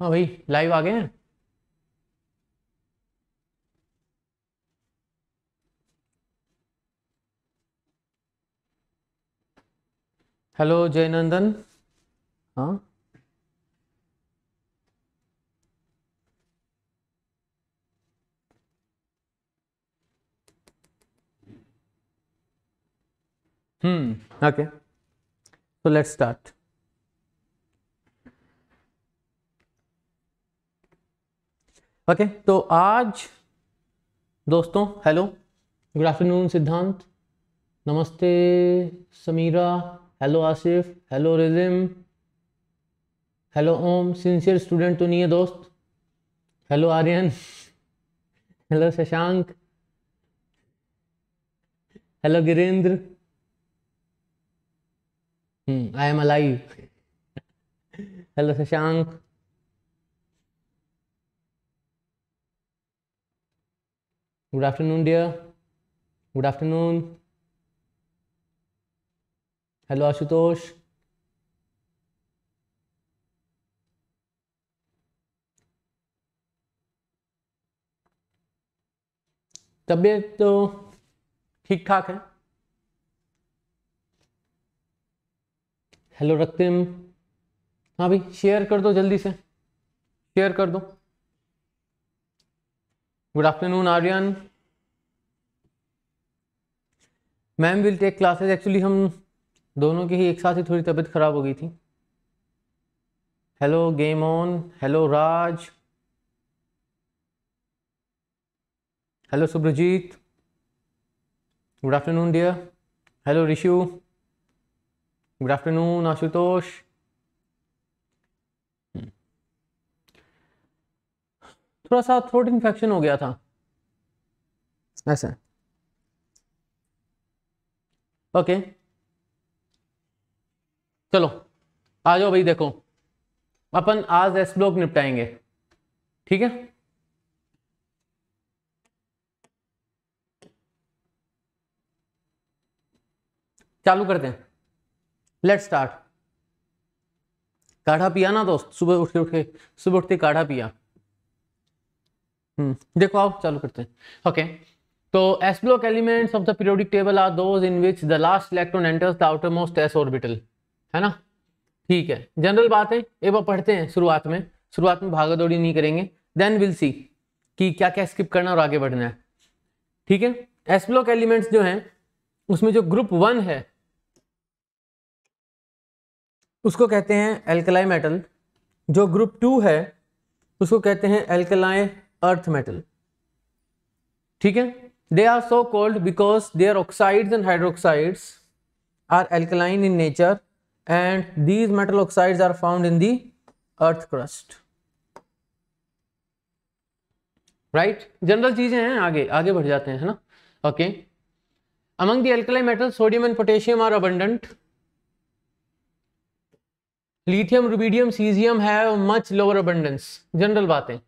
हाँ भाई लाइव आ गए हैं हेलो जयनंदन हाँ hmm okay so let's start okay okay, तो आज दोस्तों हेलो गुड आफ्टरनून सिद्धांत नमस्ते Sameera hello Asif hello Rijim hello Om sincere student तो नहीं है दोस्त hello Aryan hello Shashank hello Girendra I am alive hello Shashank Good afternoon, dear. Good afternoon. Hello, Ashutosh. तबीयत तो ठीक ठाक है हेलो रक्तिम हाँ भाई शेयर कर दो जल्दी से शेयर कर दो Good afternoon, Aryan. Ma'am will take classes actually हम दोनों की ही एक साथ ही थोड़ी तबीयत ख़राब हो गई थी hello game on hello Raj hello Subrajit good afternoon dear hello Rishu good afternoon Ashutosh थोड़ा सा थ्रोट इन्फेक्शन हो गया था ऐसा ओके चलो आ जाओ भाई देखो अपन आज एस ब्लॉक निपटाएंगे ठीक है चालू करते हैं लेट स्टार्ट काढ़ा पिया ना दोस्त सुबह उठ के उठ के सुबह उठ के काढ़ा पिया हम्म, देखो आप चालू करते हैं ओके तो S block elements of the periodic table are those in which the last electron enters the outermost S orbital है ना ठीक है जनरल बात है एक बार पढ़ते हैं शुरुआत में शुरुआत में भागा दौड़ी नहीं करेंगे देन विल सी कि क्या क्या स्किप करना और आगे बढ़ना है ठीक है एस ब्लॉक एलिमेंट्स जो हैं उसमें जो ग्रुप वन है उसको कहते हैं एल्कलाई मेटल जो ग्रुप टू है उसको कहते हैं एल्कलाई अर्थ मेटल ठीक है they are so called because their oxides and hydroxides are alkaline in nature and these metal oxides are found in the earth crust right general चीजें हैं आगे आगे बढ़ जाते हैं है ना okay among the alkaline metal sodium and potassium are abundant lithium rubidium caesium have much lower abundance general बातें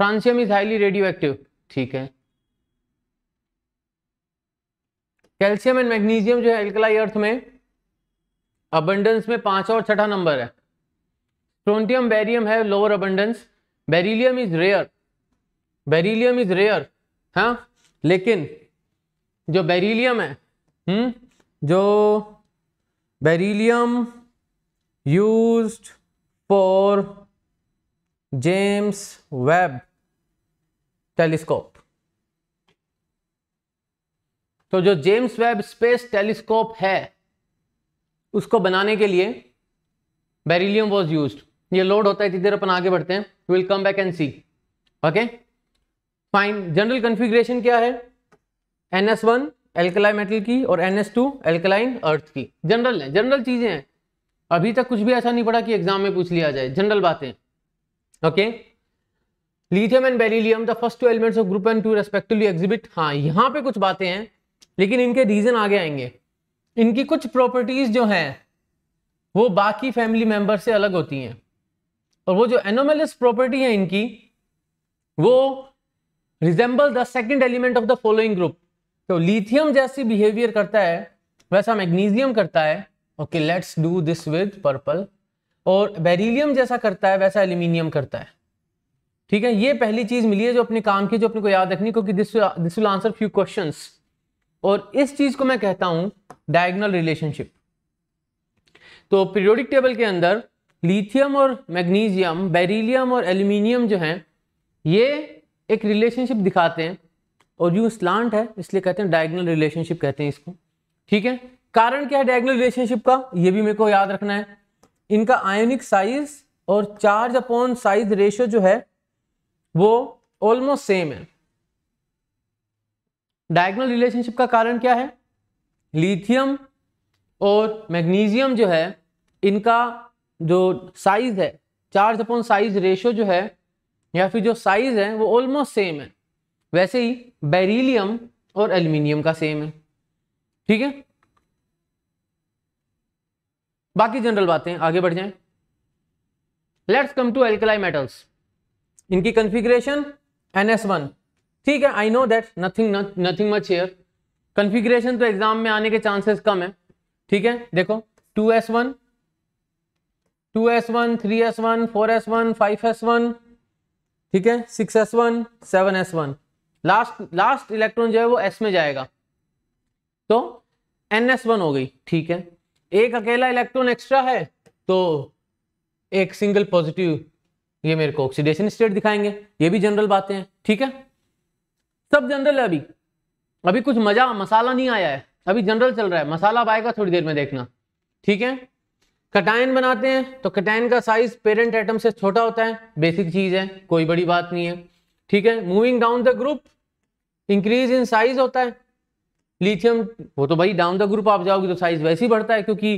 francium is highly radioactive ठीक है कैल्शियम एंड मैग्नीशियम जो है एल्कलाई अर्थ में अबंडेंस में पांचवा और छठा नंबर है स्ट्रोंटियम बेरियम है lower abundance beryllium is rare beryllium is rare हाँ लेकिन जो बेरिलियम है हुँ? हम्म, जो beryllium used for James Webb telescope तो जो जेम्स वेब स्पेस टेलीस्कोप है उसको बनाने के लिए बेरिलियम वॉज यूज ये लोड होता है इतनी अपन आगे बढ़ते हैं will come back and see okay fine general configuration क्या है N S one alkali metal की और N S two alkaline earth की जनरल है जनरल चीजें हैं अभी तक कुछ भी ऐसा नहीं पड़ा कि एग्जाम में पूछ लिया जाए जनरल बातें okay okay? Lithium and beryllium the first two elements of group and two respectively exhibit हाँ यहाँ पे कुछ बातें हैं लेकिन इनके रीजन आगे आएंगे इनकी कुछ प्रॉपर्टीज जो हैं वो बाकी फैमिली मेंबर से अलग होती हैं और वो जो एनोमेलस प्रॉपर्टी है इनकी वो resemble the second element of the following group तो लिथियम जैसी बिहेवियर करता है वैसा मैग्नीजियम करता है okay let's do this with purple और बेरिलियम जैसा करता है वैसा एल्यूमिनियम करता है ठीक है ये पहली चीज मिली है जो अपने काम की जो अपने को याद रखनी क्योंकि this this will answer few question और इस चीज को मैं कहता हूं डायगनल रिलेशनशिप तो पीरियोडिक टेबल के अंदर लिथियम और मैग्नीशियम बेरिलियम और एल्यूमिनियम जो हैं ये एक रिलेशनशिप दिखाते हैं और यू स्लांट है इसलिए कहते हैं डायगनल रिलेशनशिप कहते हैं इसको ठीक है कारण क्या है डायगनल रिलेशनशिप का ये भी मेरे को याद रखना है इनका आयोनिक साइज और चार्ज अपॉन साइज रेशियो जो है वो ऑलमोस्ट सेम है डायगनल रिलेशनशिप का कारण क्या है लिथियम और मैग्नीशियम जो है इनका जो साइज है चार्ज अपॉन साइज रेशो जो है या फिर जो साइज है वो ऑलमोस्ट सेम है वैसे ही बेरिलियम और एल्यूमिनियम का सेम है ठीक है बाकी जनरल बातें आगे बढ़ जाएं let's come to alkali metals इनकी कन्फिग्रेशन एन एस वन ठीक है I know that nothing nothing much here configuration तो एग्जाम में आने के चांसेस कम है ठीक है देखो two S one two S one three S one four S one five S one ठीक है six S one seven S one last last electron जो है वो एस में जाएगा तो एन एस वन हो गई ठीक है एक अकेला इलेक्ट्रॉन एक्स्ट्रा है तो एक सिंगल पॉजिटिव ये मेरे को ऑक्सीडेशन स्टेट दिखाएंगे ये भी जनरल बातें हैं ठीक है सब जनरल है अभी अभी कुछ मजा मसाला नहीं आया है अभी जनरल चल रहा है मसाला आएगा थोड़ी देर में देखना ठीक है कटायन बनाते हैं तो कटायन का साइज पेरेंट आइटम से छोटा होता है बेसिक चीज है कोई बड़ी बात नहीं है ठीक है moving down the group increase in size होता है लिथियम वो तो भाई डाउन द ग्रुप आप जाओगे तो साइज वैसे ही बढ़ता है क्योंकि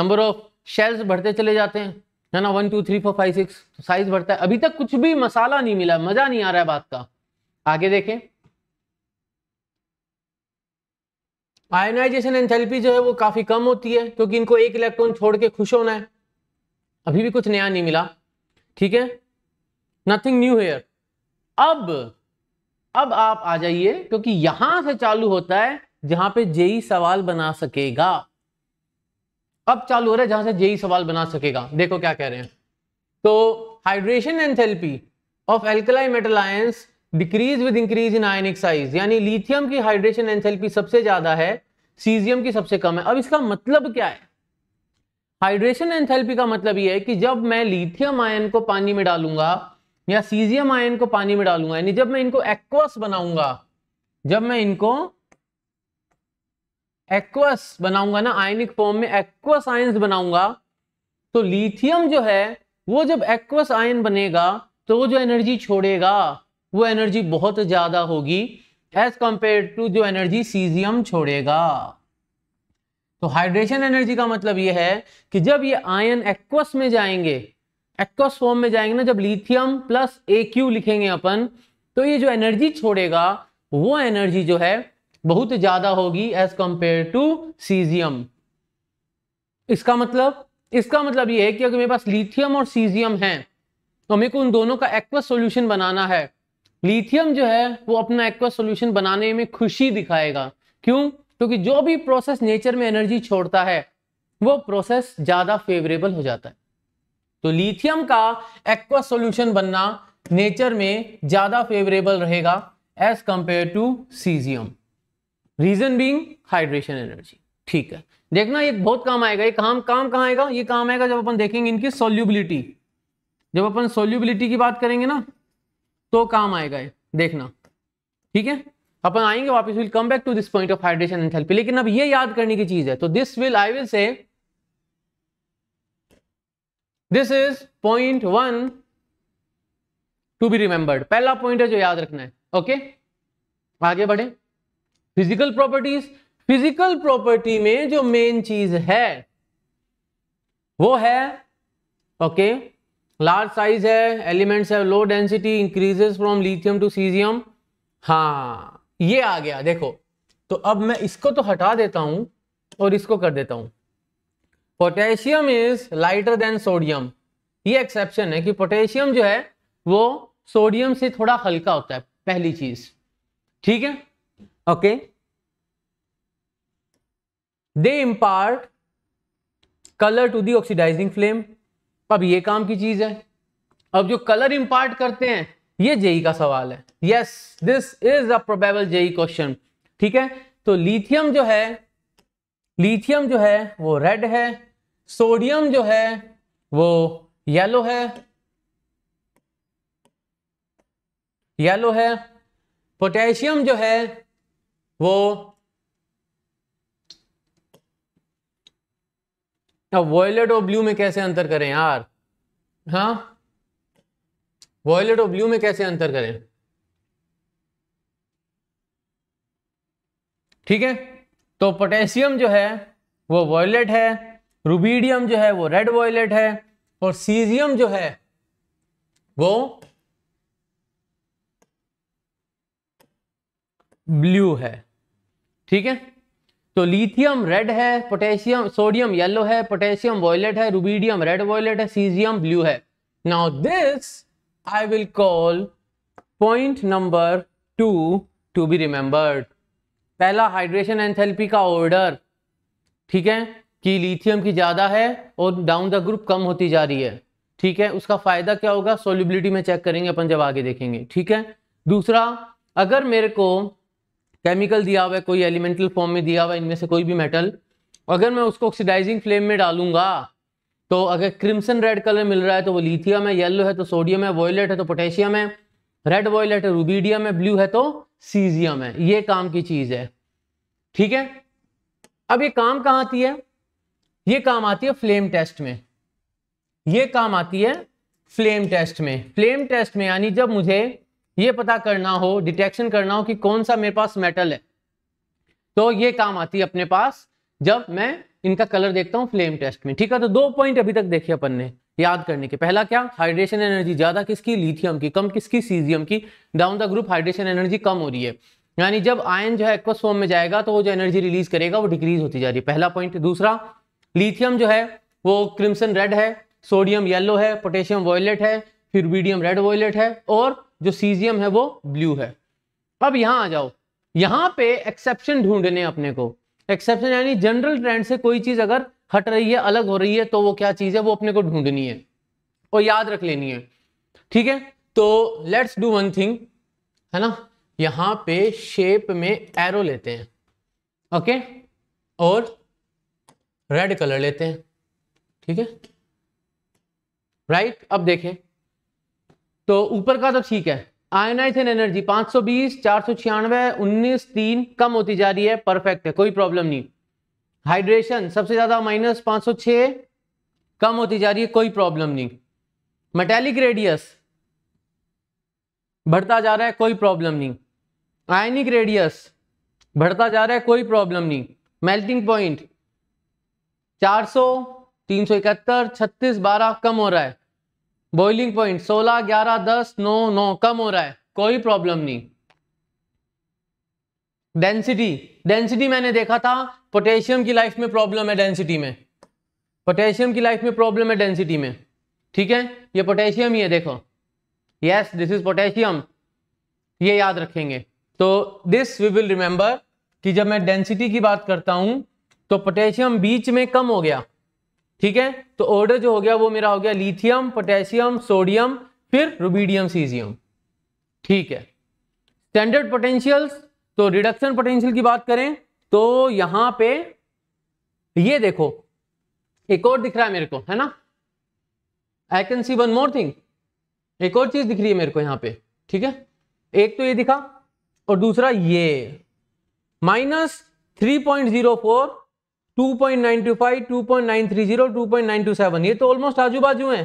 नंबर ऑफ शेल्स बढ़ते चले जाते हैं है ना one two three four five six size बढ़ता है अभी तक कुछ भी मसाला नहीं मिला मजा नहीं आ रहा है बात का आगे देखें आयोनाइजेशन एंथेरेपी जो है वो काफी कम होती है क्योंकि इनको एक इलेक्ट्रॉन छोड़ के खुश होना है अभी भी कुछ नया नहीं मिला ठीक है नथिंग न्यू हेयर अब अब आप आ जाइए क्योंकि यहां से चालू होता है जहां पे जेई e सवाल बना सकेगा अब चालू हो रहा है जहां से जेई सवाल बना सकेगा देखो क्या कह रहे हैं तो hydration enthalpy of alkali metal ions decrease with increase in ionic size यानी लिथियम की हाइड्रेशन एंथेल्पी सबसे ज्यादा है सीजियम की सबसे कम है अब इसका मतलब क्या है हाइड्रेशन एंथेल्पी का मतलब यह है कि जब मैं लिथियम आयन को पानी में डालूंगा या सीजियम आयन को पानी में डालूंगा यानी जब मैं इनको एक्वस बनाऊंगा जब मैं इनको एक्वस बनाऊंगा ना आयनिक फॉर्म में एक्वस आय बनाऊंगा तो लिथियम जो है वो जब एक्वस आयन बनेगा तो वो जो एनर्जी छोड़ेगा वो एनर्जी बहुत ज्यादा होगी एज कंपेयर टू जो एनर्जी सीजियम छोड़ेगा तो हाइड्रेशन एनर्जी का मतलब ये है कि जब ये आयन एक्वस में जाएंगे एक्वस फॉर्म में जाएंगे ना जब लिथियम प्लस ए लिखेंगे अपन तो ये जो एनर्जी छोड़ेगा वो एनर्जी जो है बहुत ज्यादा होगी एज कंपेयर टू सीजियम इसका मतलब इसका मतलब यह है कि अगर मेरे पास लिथियम और सीजियम है तो मेरे को उन दोनों का एक्वस सॉल्यूशन बनाना है लिथियम जो है वो अपना एक्वस सॉल्यूशन बनाने में खुशी दिखाएगा क्यों क्योंकि तो जो भी प्रोसेस नेचर में एनर्जी छोड़ता है वो प्रोसेस ज्यादा फेवरेबल हो जाता है तो लिथियम का एक्वस सॉल्यूशन बनना नेचर में ज्यादा फेवरेबल रहेगा as compare to caesium reason being hydration energy ठीक है देखना एक बहुत काम आएगा ये काम काम कहाँ आएगा ये काम आएगा जब अपन देखेंगे इनकी सोल्यूबिलिटी जब अपन सोल्यूबिलिटी की बात करेंगे ना तो काम आएगा ये देखना ठीक है अपन आएंगे वापस will come back to this point of hydration enthalpy लेकिन अब ये याद करने की चीज है तो this will I will say this is point one to be remembered पहला पॉइंट है जो याद रखना है ओके आगे बढ़े फिजिकल प्रॉपर्टीज फिजिकल प्रॉपर्टी में जो मेन चीज है वो है ओके लार्ज साइज है एलिमेंट्स है low density increases from lithium to caesium हाँ ये आ गया देखो तो अब मैं इसको तो हटा देता हूं और इसको कर देता हूं potassium is lighter than sodium ये एक्सेप्शन है कि पोटेशियम जो है वो सोडियम से थोड़ा हल्का होता है पहली चीज ठीक है okay they impart colour to the oxidising flame अब ये काम की चीज है अब जो कलर इंपार्ट करते हैं ये जेई e का सवाल है yes this is a probable JEE question ठीक है तो लिथियम जो है लिथियम जो है वो रेड है सोडियम जो है वो येलो है येलो है पोटेशियम जो है वो अब वॉयलेट और ब्लू में कैसे अंतर करें यार हाँ वॉयलेट और ब्लू में कैसे अंतर करें ठीक है तो पोटेशियम जो है वो वॉयलेट है रूबीडियम जो है वो रेड वॉयलेट है और सीजियम जो है वो ब्लू है ठीक है तो लिथियम रेड है पोटेशियम सोडियम येलो है पोटेशियम वॉयलेट है रूबीडियम रेड वॉयलेट है सीजियम ब्लू है now this I will call point number two to be remembered पहला हाइड्रेशन एंथेल्पी का ऑर्डर ठीक है कि लिथियम की ज़्यादा है और डाउन द ग्रुप कम होती जा रही है ठीक है उसका फ़ायदा क्या होगा सोलिबिलिटी में चेक करेंगे अपन जब आगे देखेंगे ठीक है दूसरा अगर मेरे को केमिकल दिया हुआ है कोई एलिमेंटल फॉर्म में दिया हुआ है इनमें से कोई भी मेटल अगर मैं उसको ऑक्सीडाइजिंग फ्लेम में डालूंगा तो अगर क्रिम्सन रेड कलर मिल रहा है तो वो लिथियम है येलो है तो सोडियम है वॉयलेट है तो पोटेशियम है रेड वॉयलेट है रूबीडियम है ब्लू है तो सीजियम है ये काम की चीज है ठीक है अब ये काम कहाँ आती है ये काम आती है फ्लेम टेस्ट में ये काम आती है फ्लेम टेस्ट में फ्लेम टेस्ट में यानी जब मुझे ये पता करना हो डिटेक्शन करना हो कि कौन सा मेरे पास मेटल है तो ये काम आती है अपने पास जब मैं इनका कलर देखता हूँ फ्लेम टेस्ट में ठीक है तो दो पॉइंट अभी तक देखे अपन ने याद करने के पहला क्या हाइड्रेशन एनर्जी ज्यादा किसकी लिथियम की कम किसकी सीजियम की down the group hydration energy कम हो रही है यानी जब आयन जो है एक्वस फॉर्म में जाएगा तो वो जो एनर्जी रिलीज करेगा वो डिक्रीज होती जा रही है पहला पॉइंट दूसरा लिथियम जो है वो क्रिम्सन रेड है सोडियम येलो है पोटेशियम वॉयलेट है फ्यूरबीडियम रेड वॉयलेट है और जो सीजियम है वो ब्लू है अब यहां आ जाओ यहां पे एक्सेप्शन ढूंढने अपने को एक्सेप्शन यानी जनरल ट्रेंड से कोई चीज़ अगर हट रही है अलग हो रही है तो वो क्या चीज़ है वो अपने को ढूंढनी है और याद रख लेनी है ठीक है तो लेट्स डू वन थिंग है ना यहां पे शेप में एरो लेते हैं ओके और रेड कलर लेते हैं ठीक है राइट अब देखें तो ऊपर का तो ठीक है एन एनर्जी 520, 496, 19, तीन कम होती जा रही है परफेक्ट है कोई प्रॉब्लम नहीं हाइड्रेशन सबसे ज्यादा माइनस 506 कम होती जा रही है कोई प्रॉब्लम नहीं मेटेलिक रेडियस बढ़ता जा रहा है कोई प्रॉब्लम नहीं आयनिक रेडियस बढ़ता जा रहा है कोई प्रॉब्लम नहीं मेल्टिंग पॉइंट 400, 371, 36, 12 कम हो रहा है बॉइलिंग पॉइंट सोलह ग्यारह दस नौ नौ कम हो रहा है कोई प्रॉब्लम नहीं डेंसिटी डेंसिटी मैंने देखा था पोटेशियम की लाइफ में प्रॉब्लम है डेंसिटी में पोटेशियम की लाइफ में प्रॉब्लम है डेंसिटी में ठीक है ये पोटेशियम ही है देखो यस दिस इज पोटेशियम ये याद रखेंगे तो दिस वी विल रिमेंबर कि जब मैं डेंसिटी की बात करता हूं तो पोटेशियम बीच में कम हो गया ठीक है तो ऑर्डर जो हो गया वो मेरा हो गया लिथियम पोटेशियम सोडियम फिर रूबीडियम सीजियम ठीक है स्टैंडर्ड पोटेंशियल्स तो रिडक्शन पोटेंशियल की बात करें तो यहां पे ये देखो एक और दिख रहा है मेरे को है ना I can see one more thing एक और चीज दिख रही है मेरे को यहां पे ठीक है एक तो ये दिखा और दूसरा ये minus three point zero four 2.925, ये तो ऑलमोस्ट आजू बाजू है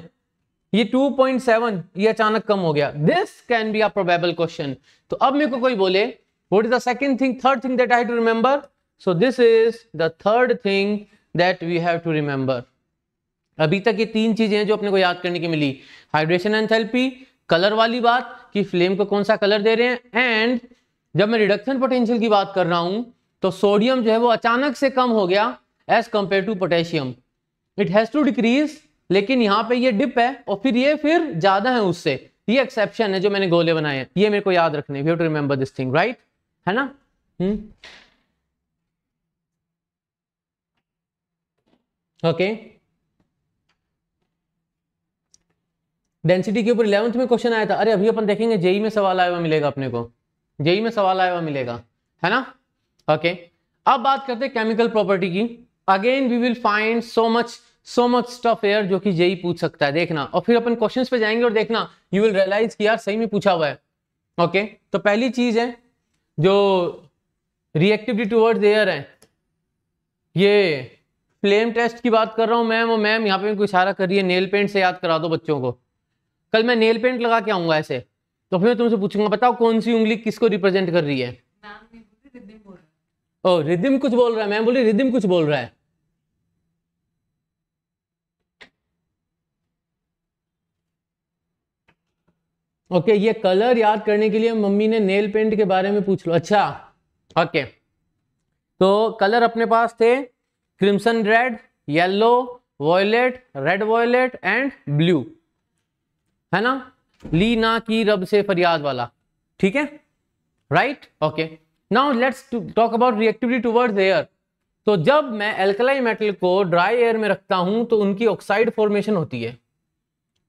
ये 2.7 ये अचानक कम हो गया this can be a probable question तो अब मेरे को कोई बोले what is the second thing third thing that I to remember so this is the third thing that we have to remember अभी तक ये तीन चीजें हैं जो अपने को याद करने की मिली हाइड्रेशन एंथैल्पी कलर वाली बात कि फ्लेम को कौन सा कलर दे रहे हैं एंड जब मैं रिडक्शन पोटेंशियल की बात कर रहा हूं तो सोडियम जो है वो अचानक से कम हो गया as compare to potassium it has to decrease लेकिन यहाँ पे ये डिप है और फिर ये फिर ज्यादा है उससे ये एक्सेप्शन है जो मैंने गोले बनाए हैं ये मेरे को याद रखने we to remember this thing right है ना ओके हम्म। डेंसिटी के ऊपर इलेवंथ में क्वेश्चन आया था अरे अभी अपन देखेंगे जेई में सवाल आया हुआ मिलेगा अपने को जेई में सवाल आया हुआ मिलेगा है ना ओके अब बात करते हैं केमिकल प्रॉपर्टी की again we will find so much so much stuff air जो कि जेई e e पूछ सकता है देखना और फिर अपन क्वेश्चन पे जाएंगे और देखना यू विल रियलाइज कि यार सही में पूछा हुआ है ओके okay? तो पहली चीज है जो रिएक्टिविटी टूवर्ड एयर है ये फ्लेम टेस्ट की बात कर रहा हूँ मैम और मैम यहाँ पे कोई इशारा कर रही है नेल पेंट से याद करा दो बच्चों को कल मैं नेल पेंट लगा के आऊंगा ऐसे तो फिर मैं तुमसे पूछूंगा बताओ कौन सी उंगली किसको रिप्रेजेंट कर रही है ओ रिदिम कुछ बोल रहा है मैं बोली रिदिम कुछ बोल रहा है ओके ये कलर याद करने के लिए मम्मी ने नेल पेंट के बारे में पूछ लो अच्छा ओके तो कलर अपने पास थे crimson red yellow violet red violet and blue है ना ली ना की रब से फरियाद वाला ठीक है right okay now let's talk about reactivity towards air तो जब मैं एल्कलाई मेटल को ड्राई एयर में रखता हूं तो उनकी ऑक्साइड फॉर्मेशन होती है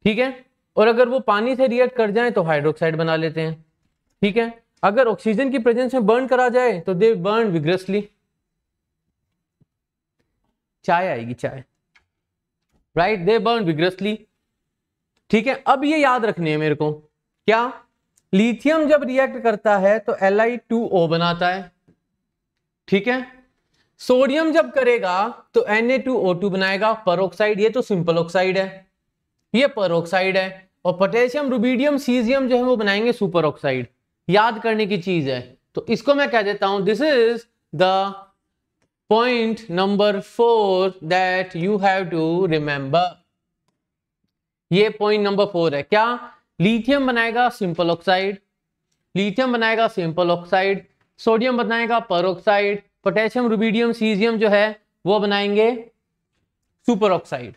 ठीक है और अगर वो पानी से रिएक्ट कर जाए तो हाइड्रोक्साइड बना लेते हैं ठीक है अगर ऑक्सीजन की प्रेजेंस में बर्न करा जाए तो दे बर्न विग्रेसली चाय आएगी चाय राइट दे बर्न विग्रेसली ठीक है अब ये याद रखनी है मेरे को क्या लिथियम जब रिएक्ट करता है तो Li2O बनाता है ठीक है सोडियम जब करेगा तो Na2O2 बनाएगा परोक्साइड ये तो सिंपल ऑक्साइड है ये परोक्साइड है और पोटेशियम रुबीडियम सीजियम जो है वो बनाएंगे सुपर ऑक्साइड याद करने की चीज है तो इसको मैं कह देता हूं this is the point number four that you have to remember ये पॉइंट नंबर फोर है क्या लिथियम बनाएगा सिंपल ऑक्साइड लिथियम बनाएगा सिंपल ऑक्साइड सोडियम बनाएगा परोक्साइड पोटेशियम रुबीडियम सीजियम जो है वो बनाएंगे सुपर ऑक्साइड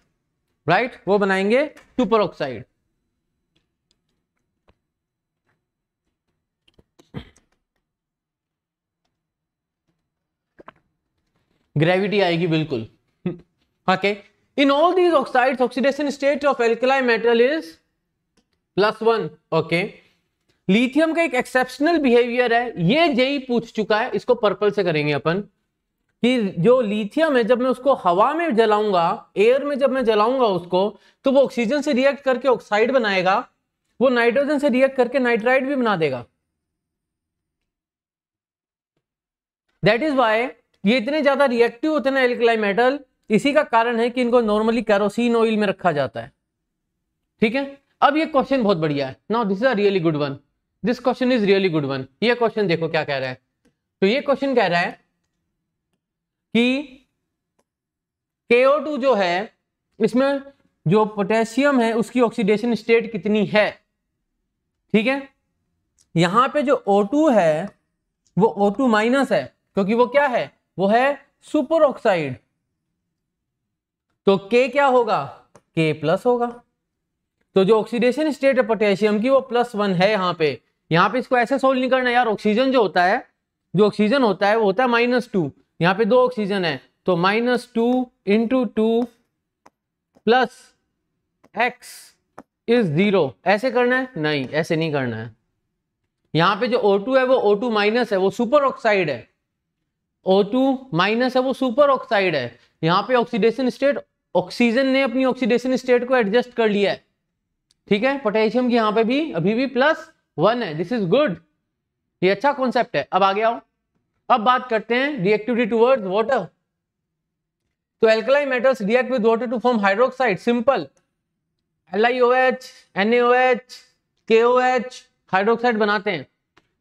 राइट वो बनाएंगे सुपर ऑक्साइड ग्रेविटी आएगी बिल्कुल okay in all these oxide oxidation state of alkali metal is plus one okay lithium का एक एक्सेप्शनल बिहेवियर है ये जेई पूछ चुका है इसको पर्पल से करेंगे अपन कि जो लिथियम है जब मैं उसको हवा में जलाऊंगा एयर में जब मैं जलाऊंगा उसको तो वो ऑक्सीजन से रिएक्ट करके ऑक्साइड बनाएगा वो नाइट्रोजन से रिएक्ट करके नाइट्राइड भी बना देगा दैट इज वाई ये इतने ज्यादा रिएक्टिव होते हैं ना एल्कलाई मेटल इसी का कारण है कि इनको नॉर्मली कैरोसिन ऑयल में रखा जाता है ठीक है अब ये क्वेश्चन बहुत बढ़िया है now this is a really good one this question is really good one ये क्वेश्चन देखो क्या कह रहा है तो ये क्वेश्चन कह रहा है कि KO2 जो है इसमें जो पोटेशियम है उसकी ऑक्सीडेशन स्टेट कितनी है ठीक है यहां पे जो O2 है वो O2 माइनस है क्योंकि वो क्या है वो है सुपर ऑक्साइड तो K क्या होगा K प्लस होगा तो जो ऑक्सीडेशन स्टेट है पोटेशियम की वो प्लस वन है यहाँ पे यहाँ पे इसको ऐसे सोल्व नहीं करना यार ऑक्सीजन जो होता है जो ऑक्सीजन होता है वो होता है माइनस टू यहाँ पे दो ऑक्सीजन है तो minus two into two plus x is zero ऐसे करना है नहीं ऐसे नहीं करना है यहाँ पे जो O2 है वो O2 माइनस है वो सुपर ऑक्साइड है O2 माइनस है वो सुपर ऑक्साइड है यहाँ पे ऑक्सीडेशन स्टेट ऑक्सीजन ने अपनी ऑक्सीडेशन स्टेट को एडजस्ट कर लिया है ठीक है पोटेशियम की यहां पे भी अभी भी प्लस वन है दिस इज गुड ये अच्छा कॉन्सेप्ट है अब आगे आओ अब बात करते हैं रिएक्टिविटी टूवर्ड वॉटर तो alkali metals react with water to form hydroxide simple L I O H N H K O H hydroxide बनाते हैं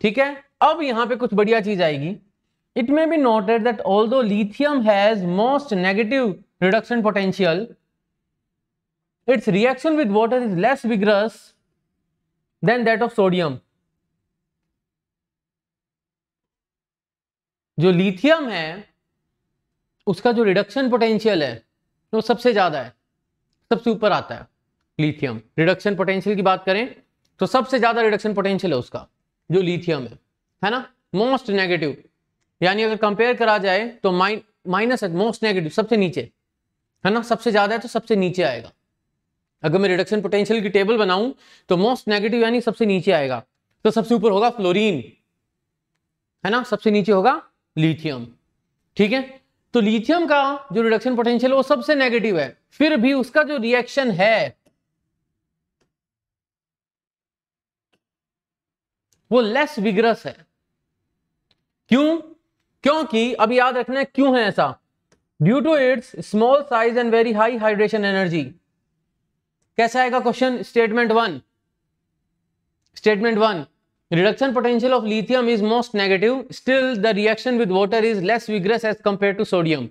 ठीक है अब यहाँ पे कुछ बढ़िया चीज आएगी it may be noted that although lithium has most negative reduction potential its reaction with water is less vigorous than that of sodium जो लिथियम है उसका जो रिडक्शन पोटेंशियल है वो सबसे ज़्यादा है सबसे ऊपर आता है लिथियम रिडक्शन पोटेंशियल की बात करें तो सबसे ज़्यादा रिडक्शन पोटेंशियल है उसका जो लिथियम है है ना मोस्ट नेगेटिव यानी अगर कंपेयर करा जाए तो माइनस मोस्ट नेगेटिव सबसे नीचे है ना सबसे ज़्यादा है तो सबसे नीचे आएगा अगर मैं रिडक्शन पोटेंशियल की टेबल बनाऊं तो मोस्ट नेगेटिव यानी सबसे नीचे आएगा तो सबसे ऊपर होगा फ्लोरीन है ना सबसे नीचे होगा लिथियम ठीक है तो लिथियम का जो रिडक्शन पोटेंशियल वो सबसे नेगेटिव है फिर भी उसका जो रिएक्शन है वो लेस विग्रस है क्यों क्योंकि अब याद रखना है क्यों है ऐसा due to its small size and very high hydration energy कैसा आएगा question statement one statement one reduction potential of lithium is most negative still the reaction with water is less vigorous as compare to sodium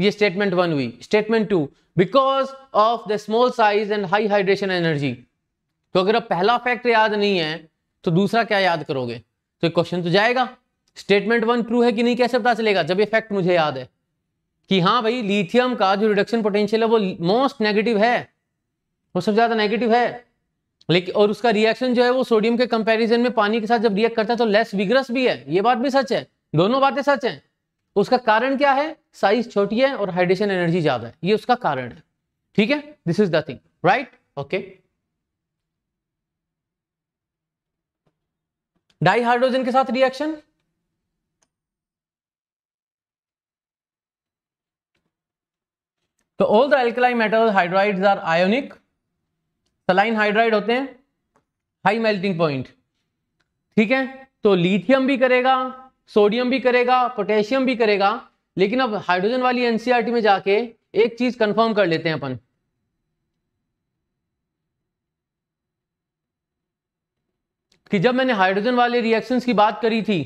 ये statement one हुई statement two because of the small size and high hydration energy तो अगर आप पहला fact याद नहीं है तो दूसरा क्या याद करोगे तो क्वेश्चन तो जाएगा स्टेटमेंट वन प्रूव है कि नहीं कैसे पता चलेगा जब ये फैक्ट मुझे याद है कि हाँ भाई लिथियम का जो रिडक्शन पोटेंशियल है वो मोस्ट नेगेटिव है वो सबसे ज़्यादा नेगेटिव है लेकिन और उसका रिएक्शन जो है वो सोडियम के कंपैरिजन में पानी के साथ जब रिएक्ट करता है तो लेस विग्रस भी है ये बात भी सच है दोनों बातें सच हैं तो उसका कारण क्या है साइज छोटी है और हाइड्रेशन एनर्जी ज़्यादा है ये उसका कारण है ठीक है this is the thing right okay hydrogen के साथ रिएक्शन तो all the alkali metal hydrides are ionic saline hydride होते हैं हाई मेल्टिंग पॉइंट ठीक है तो लिथियम भी करेगा सोडियम भी करेगा पोटेशियम भी करेगा लेकिन अब हाइड्रोजन वाली एनसीआरटी e में जाके एक चीज कंफर्म कर लेते हैं अपन कि जब मैंने हाइड्रोजन वाले रिएक्शंस की बात करी थी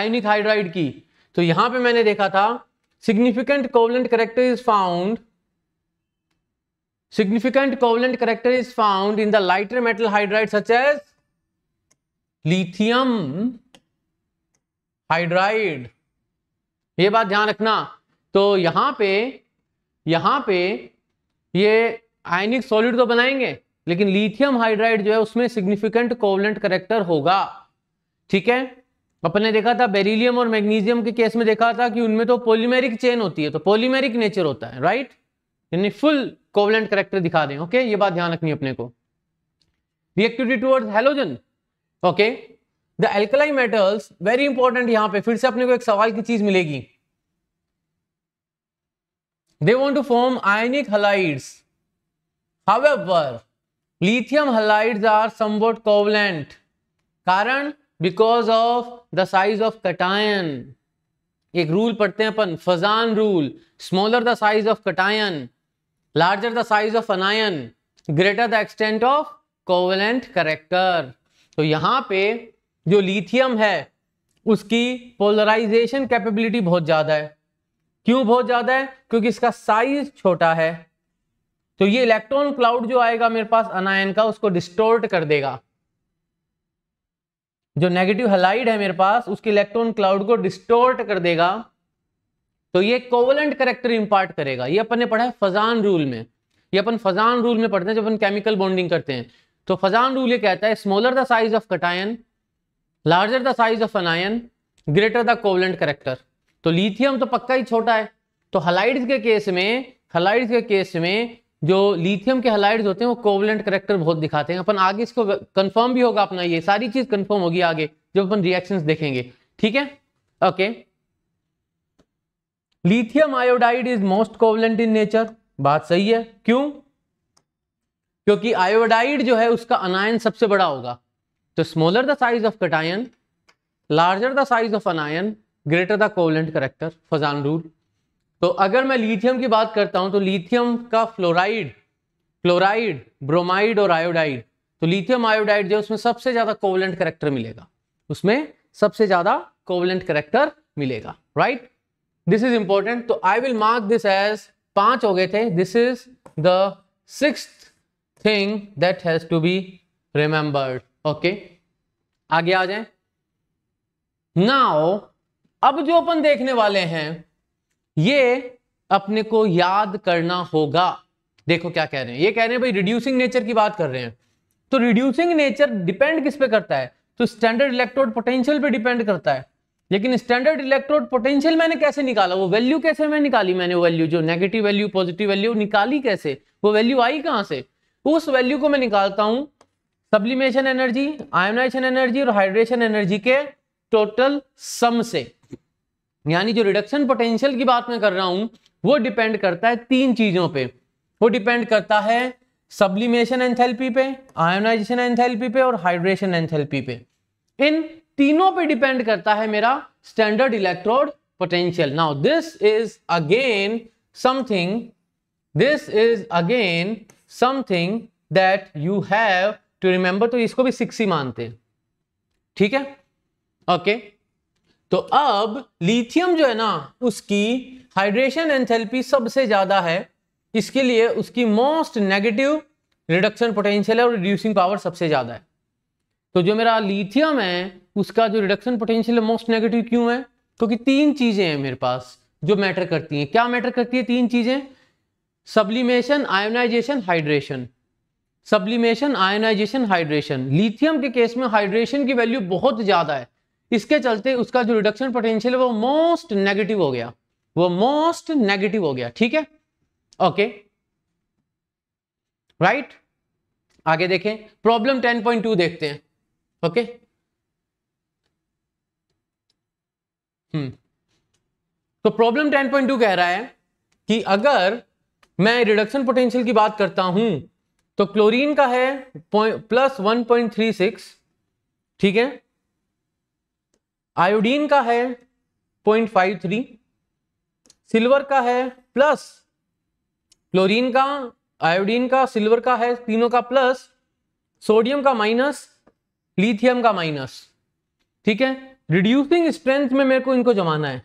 आयोनिक हाइड्राइड की तो यहां पे मैंने देखा था significant covalent character is found Significant covalent character is found in the lighter metal hydride such as lithium hydride ये बात ध्यान रखना तो यहां पे यहां पे ये आयनिक सॉलिड तो बनाएंगे लेकिन लिथियम हाइड्राइड जो है उसमें सिग्निफिकेंट कोवलेंट करेक्टर होगा ठीक है अपन ने देखा था बेरिलियम और मैग्नीशियम के केस में देखा था कि उनमें तो पोलीमेरिक चेन होती है तो पोलीमेरिक नेचर होता है राइट यानी फुल कोवलेंट करेक्टर दिखा दें ओके ये बात ध्यान रखनी अपने को reactivity toward halogen okay the alkali metals very important यहां पे फिर से अपने को एक सवाल की चीज मिलेगी they want to form ionic halides however lithium halides are somewhat covalent कारण because of the size of cation एक रूल पढ़ते हैं अपन Fajans rule smaller the size of cation larger the size of anion greater the extent of of character तो यहाँ पे जो lithium है उसकी पोलराइजेशन कैपेबिलिटी बहुत ज्यादा है क्यों बहुत ज्यादा है क्योंकि इसका साइज छोटा है तो ये इलेक्ट्रॉन क्लाउड जो आएगा मेरे पास अनायन का उसको डिस्टोर्ट कर देगा जो नेगेटिव हलाइड है मेरे पास उसके इलेक्ट्रॉन क्लाउड को डिस्टोर्ट कर देगा तो ये कोवलेंट करेक्टर इंपार्ट करेगा ये अपन ने पढ़ा है फजान रूल में ये अपन फजान रूल में पढ़ते हैं जब अपन केमिकल बॉन्डिंग करते हैं तो फजान रूल ये कहता है smaller the size of cation larger the size of anion greater the covalent character तो लिथियम तो पक्का ही छोटा है तो हलाइड्स के केस में हलाइड्स के केस में जो लिथियम के हलाइड्स होते हैं वो कोवलेंट करेक्टर बहुत दिखाते हैं अपन आगे इसको कंफर्म भी होगा अपना ये सारी चीज कंफर्म होगी आगे जब अपन रिएक्शंस देखेंगे ठीक है okay okay. Lithium iodide is most covalent in nature बात सही है क्यों क्योंकि आयोडाइड जो है उसका अनायन सबसे बड़ा होगा तो smaller the size of cation larger the size of anion greater the covalent character Fajans rule तो अगर मैं लिथियम की बात करता हूं तो लिथियम का फ्लोराइड क्लोराइड ब्रोमाइड और आयोडाइड तो लिथियम आयोडाइड जो उसमें सबसे ज्यादा कोवलेंट करेक्टर मिलेगा उसमें सबसे ज्यादा कोवलेंट करेक्टर मिलेगा राइट दिस इज इंपॉर्टेंट तो I will mark this as पांच हो गए थे this is the six thing that has to be remembered okay आगे आ जाए नाउ अब जो अपन देखने वाले हैं ये अपने को याद करना होगा देखो क्या कह रहे हैं ये कह रहे हैं भाई रिड्यूसिंग नेचर की बात कर रहे हैं तो रिड्यूसिंग नेचर डिपेंड किस पे करता है तो स्टैंडर्ड इलेक्ट्रोड पोटेंशियल पे डिपेंड करता है लेकिन स्टैंडर्ड इलेक्ट्रोड पोटेंशियल मैंने कैसे निकाला वो वैल्यू कैसे मैं निकाली मैंने वैल्यू जो नेगेटिव वैल्यू पॉजिटिव वैल्यू निकाली कैसे वो वैल्यू आई कहां से उस वैल्यू को मैं निकालता हूं सब्लिमेशन एनर्जी आयोनाइजेशन एनर्जी और हाइड्रेशन एनर्जी के टोटल सम से यानी जो रिडक्शन पोटेंशियल की बात मैं कर रहा हूँ वो डिपेंड करता है तीन चीजों पे वो डिपेंड करता है सब्लिमेशन एंथैल्पी पे आयोनाइजेशन एंथैल्पी पे और हाइड्रेशन एंथैल्पी पे इन तीनों पे डिपेंड करता है मेरा standard electrode potential now this is again something this is again something that you have to remember तो इसको भी सिक्स ही मानते हैं ठीक है ओके okay. तो अब लिथियम जो है ना उसकी हाइड्रेशन एंथैल्पी सबसे ज्यादा है इसके लिए उसकी मोस्ट नेगेटिव रिडक्शन पोटेंशियल है और रिड्यूसिंग पावर सबसे ज्यादा है तो जो मेरा लिथियम है उसका जो रिडक्शन पोटेंशियल मोस्ट नेगेटिव क्यों है क्योंकि तीन चीजें हैं मेरे पास जो मैटर करती हैं क्या मैटर करती है तीन चीजें sublimation ionisation hydration sublimation ionisation hydration lithium के केस में हाइड्रेशन की वैल्यू बहुत ज्यादा है इसके चलते उसका जो रिडक्शन पोटेंशियल है वो मोस्ट नेगेटिव हो गया वो मोस्ट नेगेटिव हो गया ठीक है ओके राइट आगे देखें प्रॉब्लम 10.2 देखते हैं ओके okay? हम्म। तो प्रॉब्लम 10.2 कह रहा है कि अगर मैं रिडक्शन पोटेंशियल की बात करता हूं तो क्लोरीन का है plus one point three six ठीक है आयोडीन का है पॉइंट फाइव थ्री सिल्वर का है प्लस क्लोरीन का आयोडीन का सिल्वर का है तीनों का प्लस सोडियम का माइनस लिथियम का माइनस ठीक है रिड्यूसिंग स्ट्रेंथ में मेरे को इनको जमाना है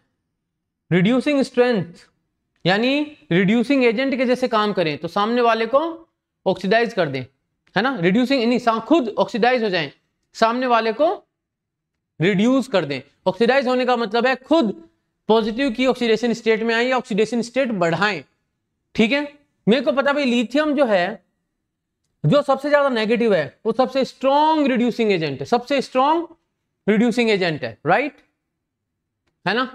रिड्यूसिंग स्ट्रेंथ यानी रिड्यूसिंग एजेंट के जैसे काम करें तो सामने वाले को ऑक्सीडाइज कर दें है ना रिड्यूसिंग खुद ऑक्सीडाइज हो जाए सामने वाले को रिड्यूस कर दें ऑक्सीडाइज होने का मतलब है खुद पॉजिटिव की ऑक्सीडेशन स्टेट में आए या ऑक्सीडेशन स्टेट बढ़ाएं ठीक है मेरे को पता भाई लिथियम जो है जो सबसे ज्यादा नेगेटिव है वो सबसे स्ट्रॉन्ग रिड्यूसिंग एजेंट है सबसे स्ट्रॉन्ग रिड्यूसिंग एजेंट है राइट है ना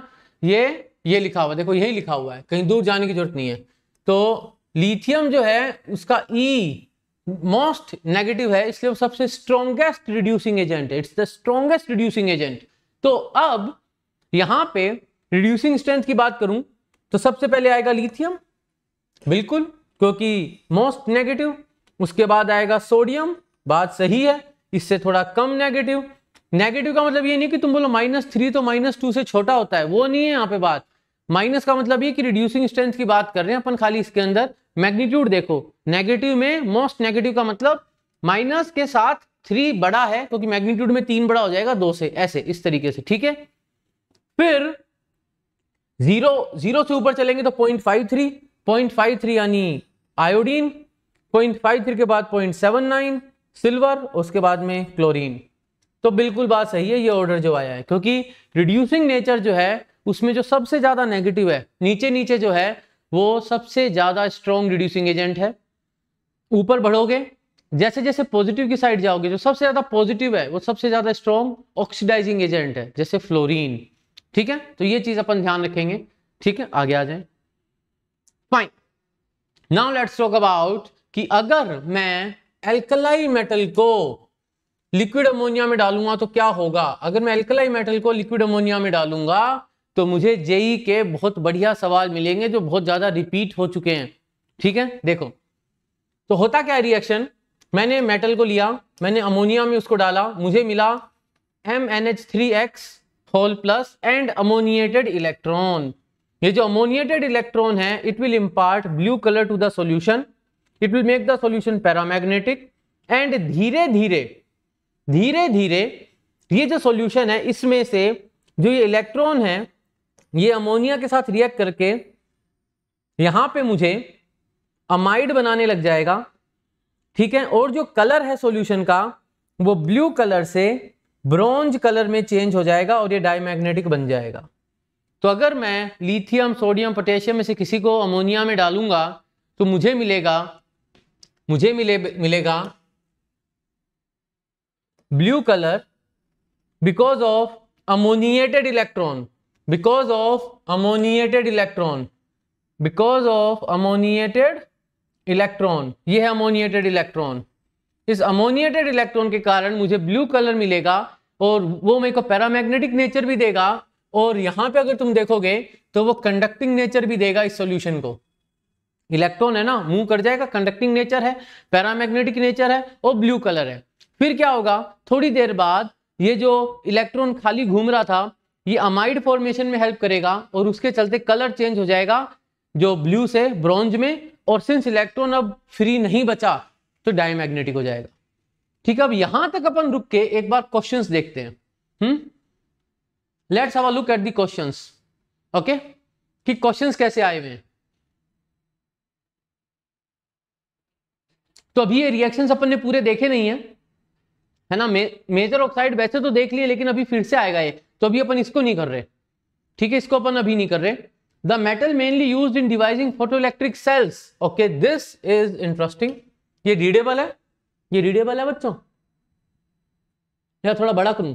ये ये लिखा हुआ देखो यही लिखा हुआ है कहीं दूर जाने की जरूरत नहीं है तो लिथियम जो है उसका ई मोस्ट नेगेटिव है इसलिए वो सबसे स्ट्रॉन्गेस्ट रिड्यूसिंग एजेंट है it's the strongest reducing agent तो अब यहां पे रिड्यूसिंग स्ट्रेंथ की बात करूं तो सबसे पहले आएगा लिथियम बिल्कुल क्योंकि मोस्ट नेगेटिव उसके बाद आएगा सोडियम बात सही है इससे थोड़ा कम नेगेटिव नेगेटिव का मतलब ये नहीं कि तुम बोलो माइनस थ्री तो माइनस टू से छोटा होता है वो नहीं है यहाँ पे बात माइनस का मतलब ये कि रिड्यूसिंग स्ट्रेंथ की बात कर रहे हैं अपन खाली इसके अंदर मैग्नीट्यूड देखो नेगेटिव में मोस्ट नेगेटिव का मतलब माइनस के साथ थ्री बड़ा है क्योंकि तो मैग्नीट्यूड में तीन बड़ा हो जाएगा दो से ऐसे इस तरीके से ठीक है फिर जीरो जीरो से ऊपर चलेंगे तो point five three point five three यानी आयोडीन पॉइंट फाइव थ्री के बाद पॉइंट सेवन नाइन सिल्वर उसके बाद में क्लोरीन तो बिल्कुल बात सही है ये ऑर्डर जो आया है क्योंकि रिड्यूसिंग नेचर जो है उसमें जो सबसे ज़्यादा नेगेटिव है नीचे नीचे जो है वो सबसे ज़्यादा स्ट्रॉन्ग रिड्यूसिंग एजेंट है ऊपर बढ़ोगे जैसे जैसे पॉजिटिव की साइड जाओगे जो सबसे ज़्यादा पॉजिटिव है वो सबसे ज़्यादा स्ट्रॉन्ग ऑक्सीडाइजिंग एजेंट है जैसे फ्लोरीन ठीक है तो ये चीज़ अपन ध्यान रखेंगे ठीक है आगे आ जाए fine now let's talk about कि अगर मैं एल्कलाई मेटल को लिक्विड अमोनिया में डालूंगा तो क्या होगा अगर मैं एल्कलाई मेटल को लिक्विड अमोनिया में डालूंगा तो मुझे जेई e के बहुत बढ़िया सवाल मिलेंगे जो बहुत ज्यादा रिपीट हो चुके हैं ठीक है देखो तो होता क्या रिएक्शन मैंने मेटल को लिया मैंने अमोनिया में उसको डाला मुझे मिला M N H three x whole plus and ammoniated electron ये जो अमोनिएटेड इलेक्ट्रॉन है it will impart blue colour to the solution it will make the solution paramagnetic and धीरे धीरे धीरे धीरे ये जो सॉल्यूशन है इसमें से जो ये इलेक्ट्रॉन है ये अमोनिया के साथ रिएक्ट करके यहां पे मुझे अमाइड बनाने लग जाएगा ठीक है और जो कलर है सॉल्यूशन का वो ब्लू कलर से ब्रॉन्ज कलर में चेंज हो जाएगा और ये डायमैग्नेटिक बन जाएगा तो अगर मैं लिथियम सोडियम पोटेशियम में से किसी को अमोनिया में डालूंगा तो मुझे मिलेगा मुझे मिले मिलेगा blue colour because of ammoniated electron because of ammoniated electron because of ammoniated electron ये है अमोनिएटेड इलेक्ट्रॉन इस अमोनिएटेड इलेक्ट्रॉन के कारण मुझे ब्लू कलर मिलेगा और वो मेरे को पैरामैग्नेटिक नेचर भी देगा और यहां पे अगर तुम देखोगे तो वो कंडक्टिंग नेचर भी देगा इस सॉल्यूशन को इलेक्ट्रॉन है ना मूव कर जाएगा कंडक्टिंग नेचर है पैरामैग्नेटिक नेचर है और ब्लू कलर है फिर क्या होगा थोड़ी देर बाद ये जो इलेक्ट्रॉन खाली घूम रहा था ये अमाइड फॉर्मेशन में हेल्प करेगा और उसके चलते कलर चेंज हो जाएगा जो ब्लू से ब्रॉन्ज में और सिंस इलेक्ट्रॉन अब फ्री नहीं बचा तो डायमैग्नेटिक हो जाएगा ठीक है अब यहां तक अपन रुक के एक बार क्वेश्चंस देखते हैं hmm let's have a look at the questions okay कि क्वेश्चंस कैसे आए हुए हैं तो अभी ये रिएक्शंस अपन ने पूरे देखे नहीं है है ना मे, मेजर ऑक्साइड वैसे तो देख लिए लेकिन अभी फिर से आएगा ये तो अभी अपन इसको नहीं कर रहे ठीक है इसको अपन अभी नहीं कर रहे the metal mainly use in devising photo electric cells okay this is interesting ये रीडेबल है ये रीडेबल है बच्चों या थोड़ा बड़ा करूं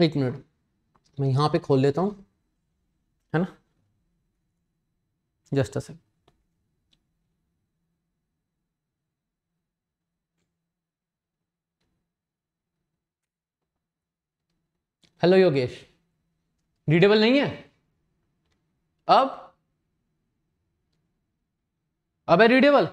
एक मिनट मैं यहाँ पे खोल लेता हूँ है ना just a second hello Yogesh readable नहीं है अब अब है रीडेबल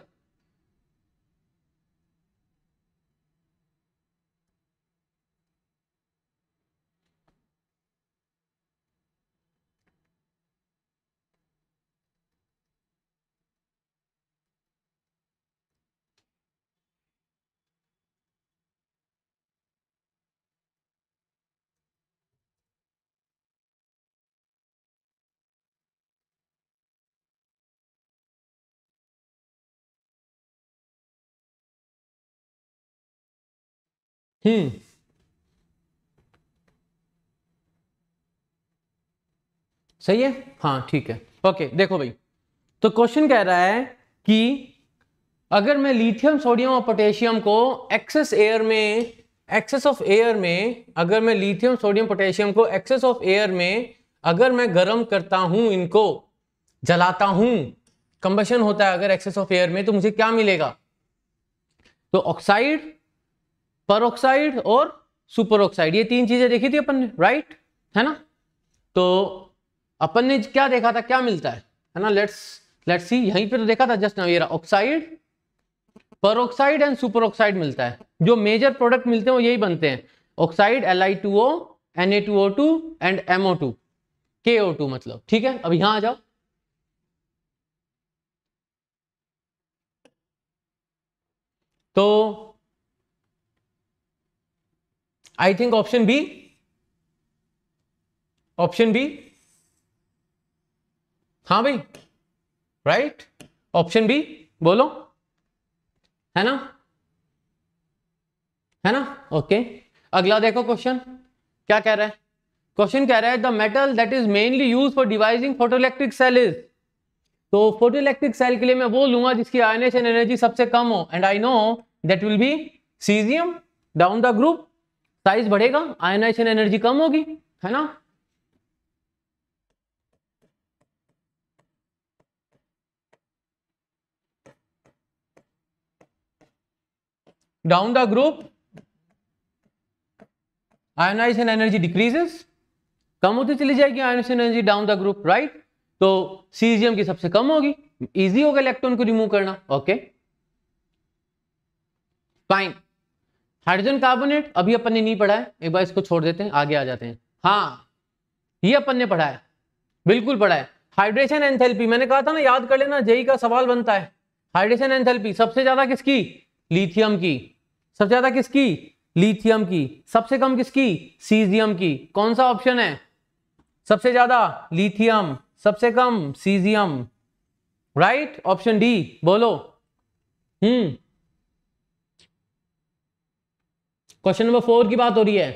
हम्म सही है हाँ ठीक है ओके देखो भाई तो क्वेश्चन कह रहा है कि अगर मैं लिथियम सोडियम और पोटेशियम को एक्सेस एयर में एक्सेस ऑफ एयर में अगर मैं लिथियम सोडियम पोटेशियम को एक्सेस ऑफ एयर में अगर मैं गर्म करता हूं इनको जलाता हूं कंबशन होता है अगर एक्सेस ऑफ एयर में तो मुझे क्या मिलेगा तो ऑक्साइड परोक्साइड और सुपरऑक्साइड ये तीन चीजें देखी थी अपन ने राइट है ना तो अपन ने क्या देखा था क्या मिलता है है ना लेट्स लेट्स सी यहीं तो देखा था जस्ट ना ये ऑक्साइड परोक्साइड एंड सुपरऑक्साइड मिलता है जो मेजर प्रोडक्ट मिलते हैं वो यही बनते हैं oxide L I two O N A two O two and MO two K O to मतलब ठीक है अब यहां आ जाओ तो I think option B option B हाँ भाई राइट ऑप्शन बी बोलो है ना है ना ओके अगला देखो क्वेश्चन क्या कह रहा है क्वेश्चन कह रहा है the metal that is mainly use for devising electric cell is तो फोटो इलेक्ट्रिक सेल के लिए मैं वो लूंगा जिसकी आयनेशन एनर्जी सबसे कम हो and I know that will be caesium down the group size बढ़ेगा आयनाइजेशन एनर्जी कम होगी है ना down the group ionisation energy decreases कम होती चली जाएगी ionisation energy down the group right तो सीजियम की सबसे कम होगी इजी होगा इलेक्ट्रॉन को रिमूव करना okay okay? Fine hydrogen carbonate अभी अपन ने नहीं पढ़ा है एक बार इसको छोड़ देते हैं आगे आ जाते हैं हाँ ये अपन ने पढ़ा है बिल्कुल पढ़ा है हाइड्रेशन एंथेल्पी मैंने कहा था ना याद कर लेना जेई का सवाल बनता है हाइड्रेशन एंथेल्पी सबसे ज्यादा किसकी लिथियम की सबसे ज्यादा किसकी लिथियम की सबसे कम किसकी सीजियम की कौन सा ऑप्शन है सबसे ज्यादा लिथियम सबसे कम सीजियम राइट ऑप्शन डी बोलो हम्म क्वेश्चन नंबर फोर की बात हो रही है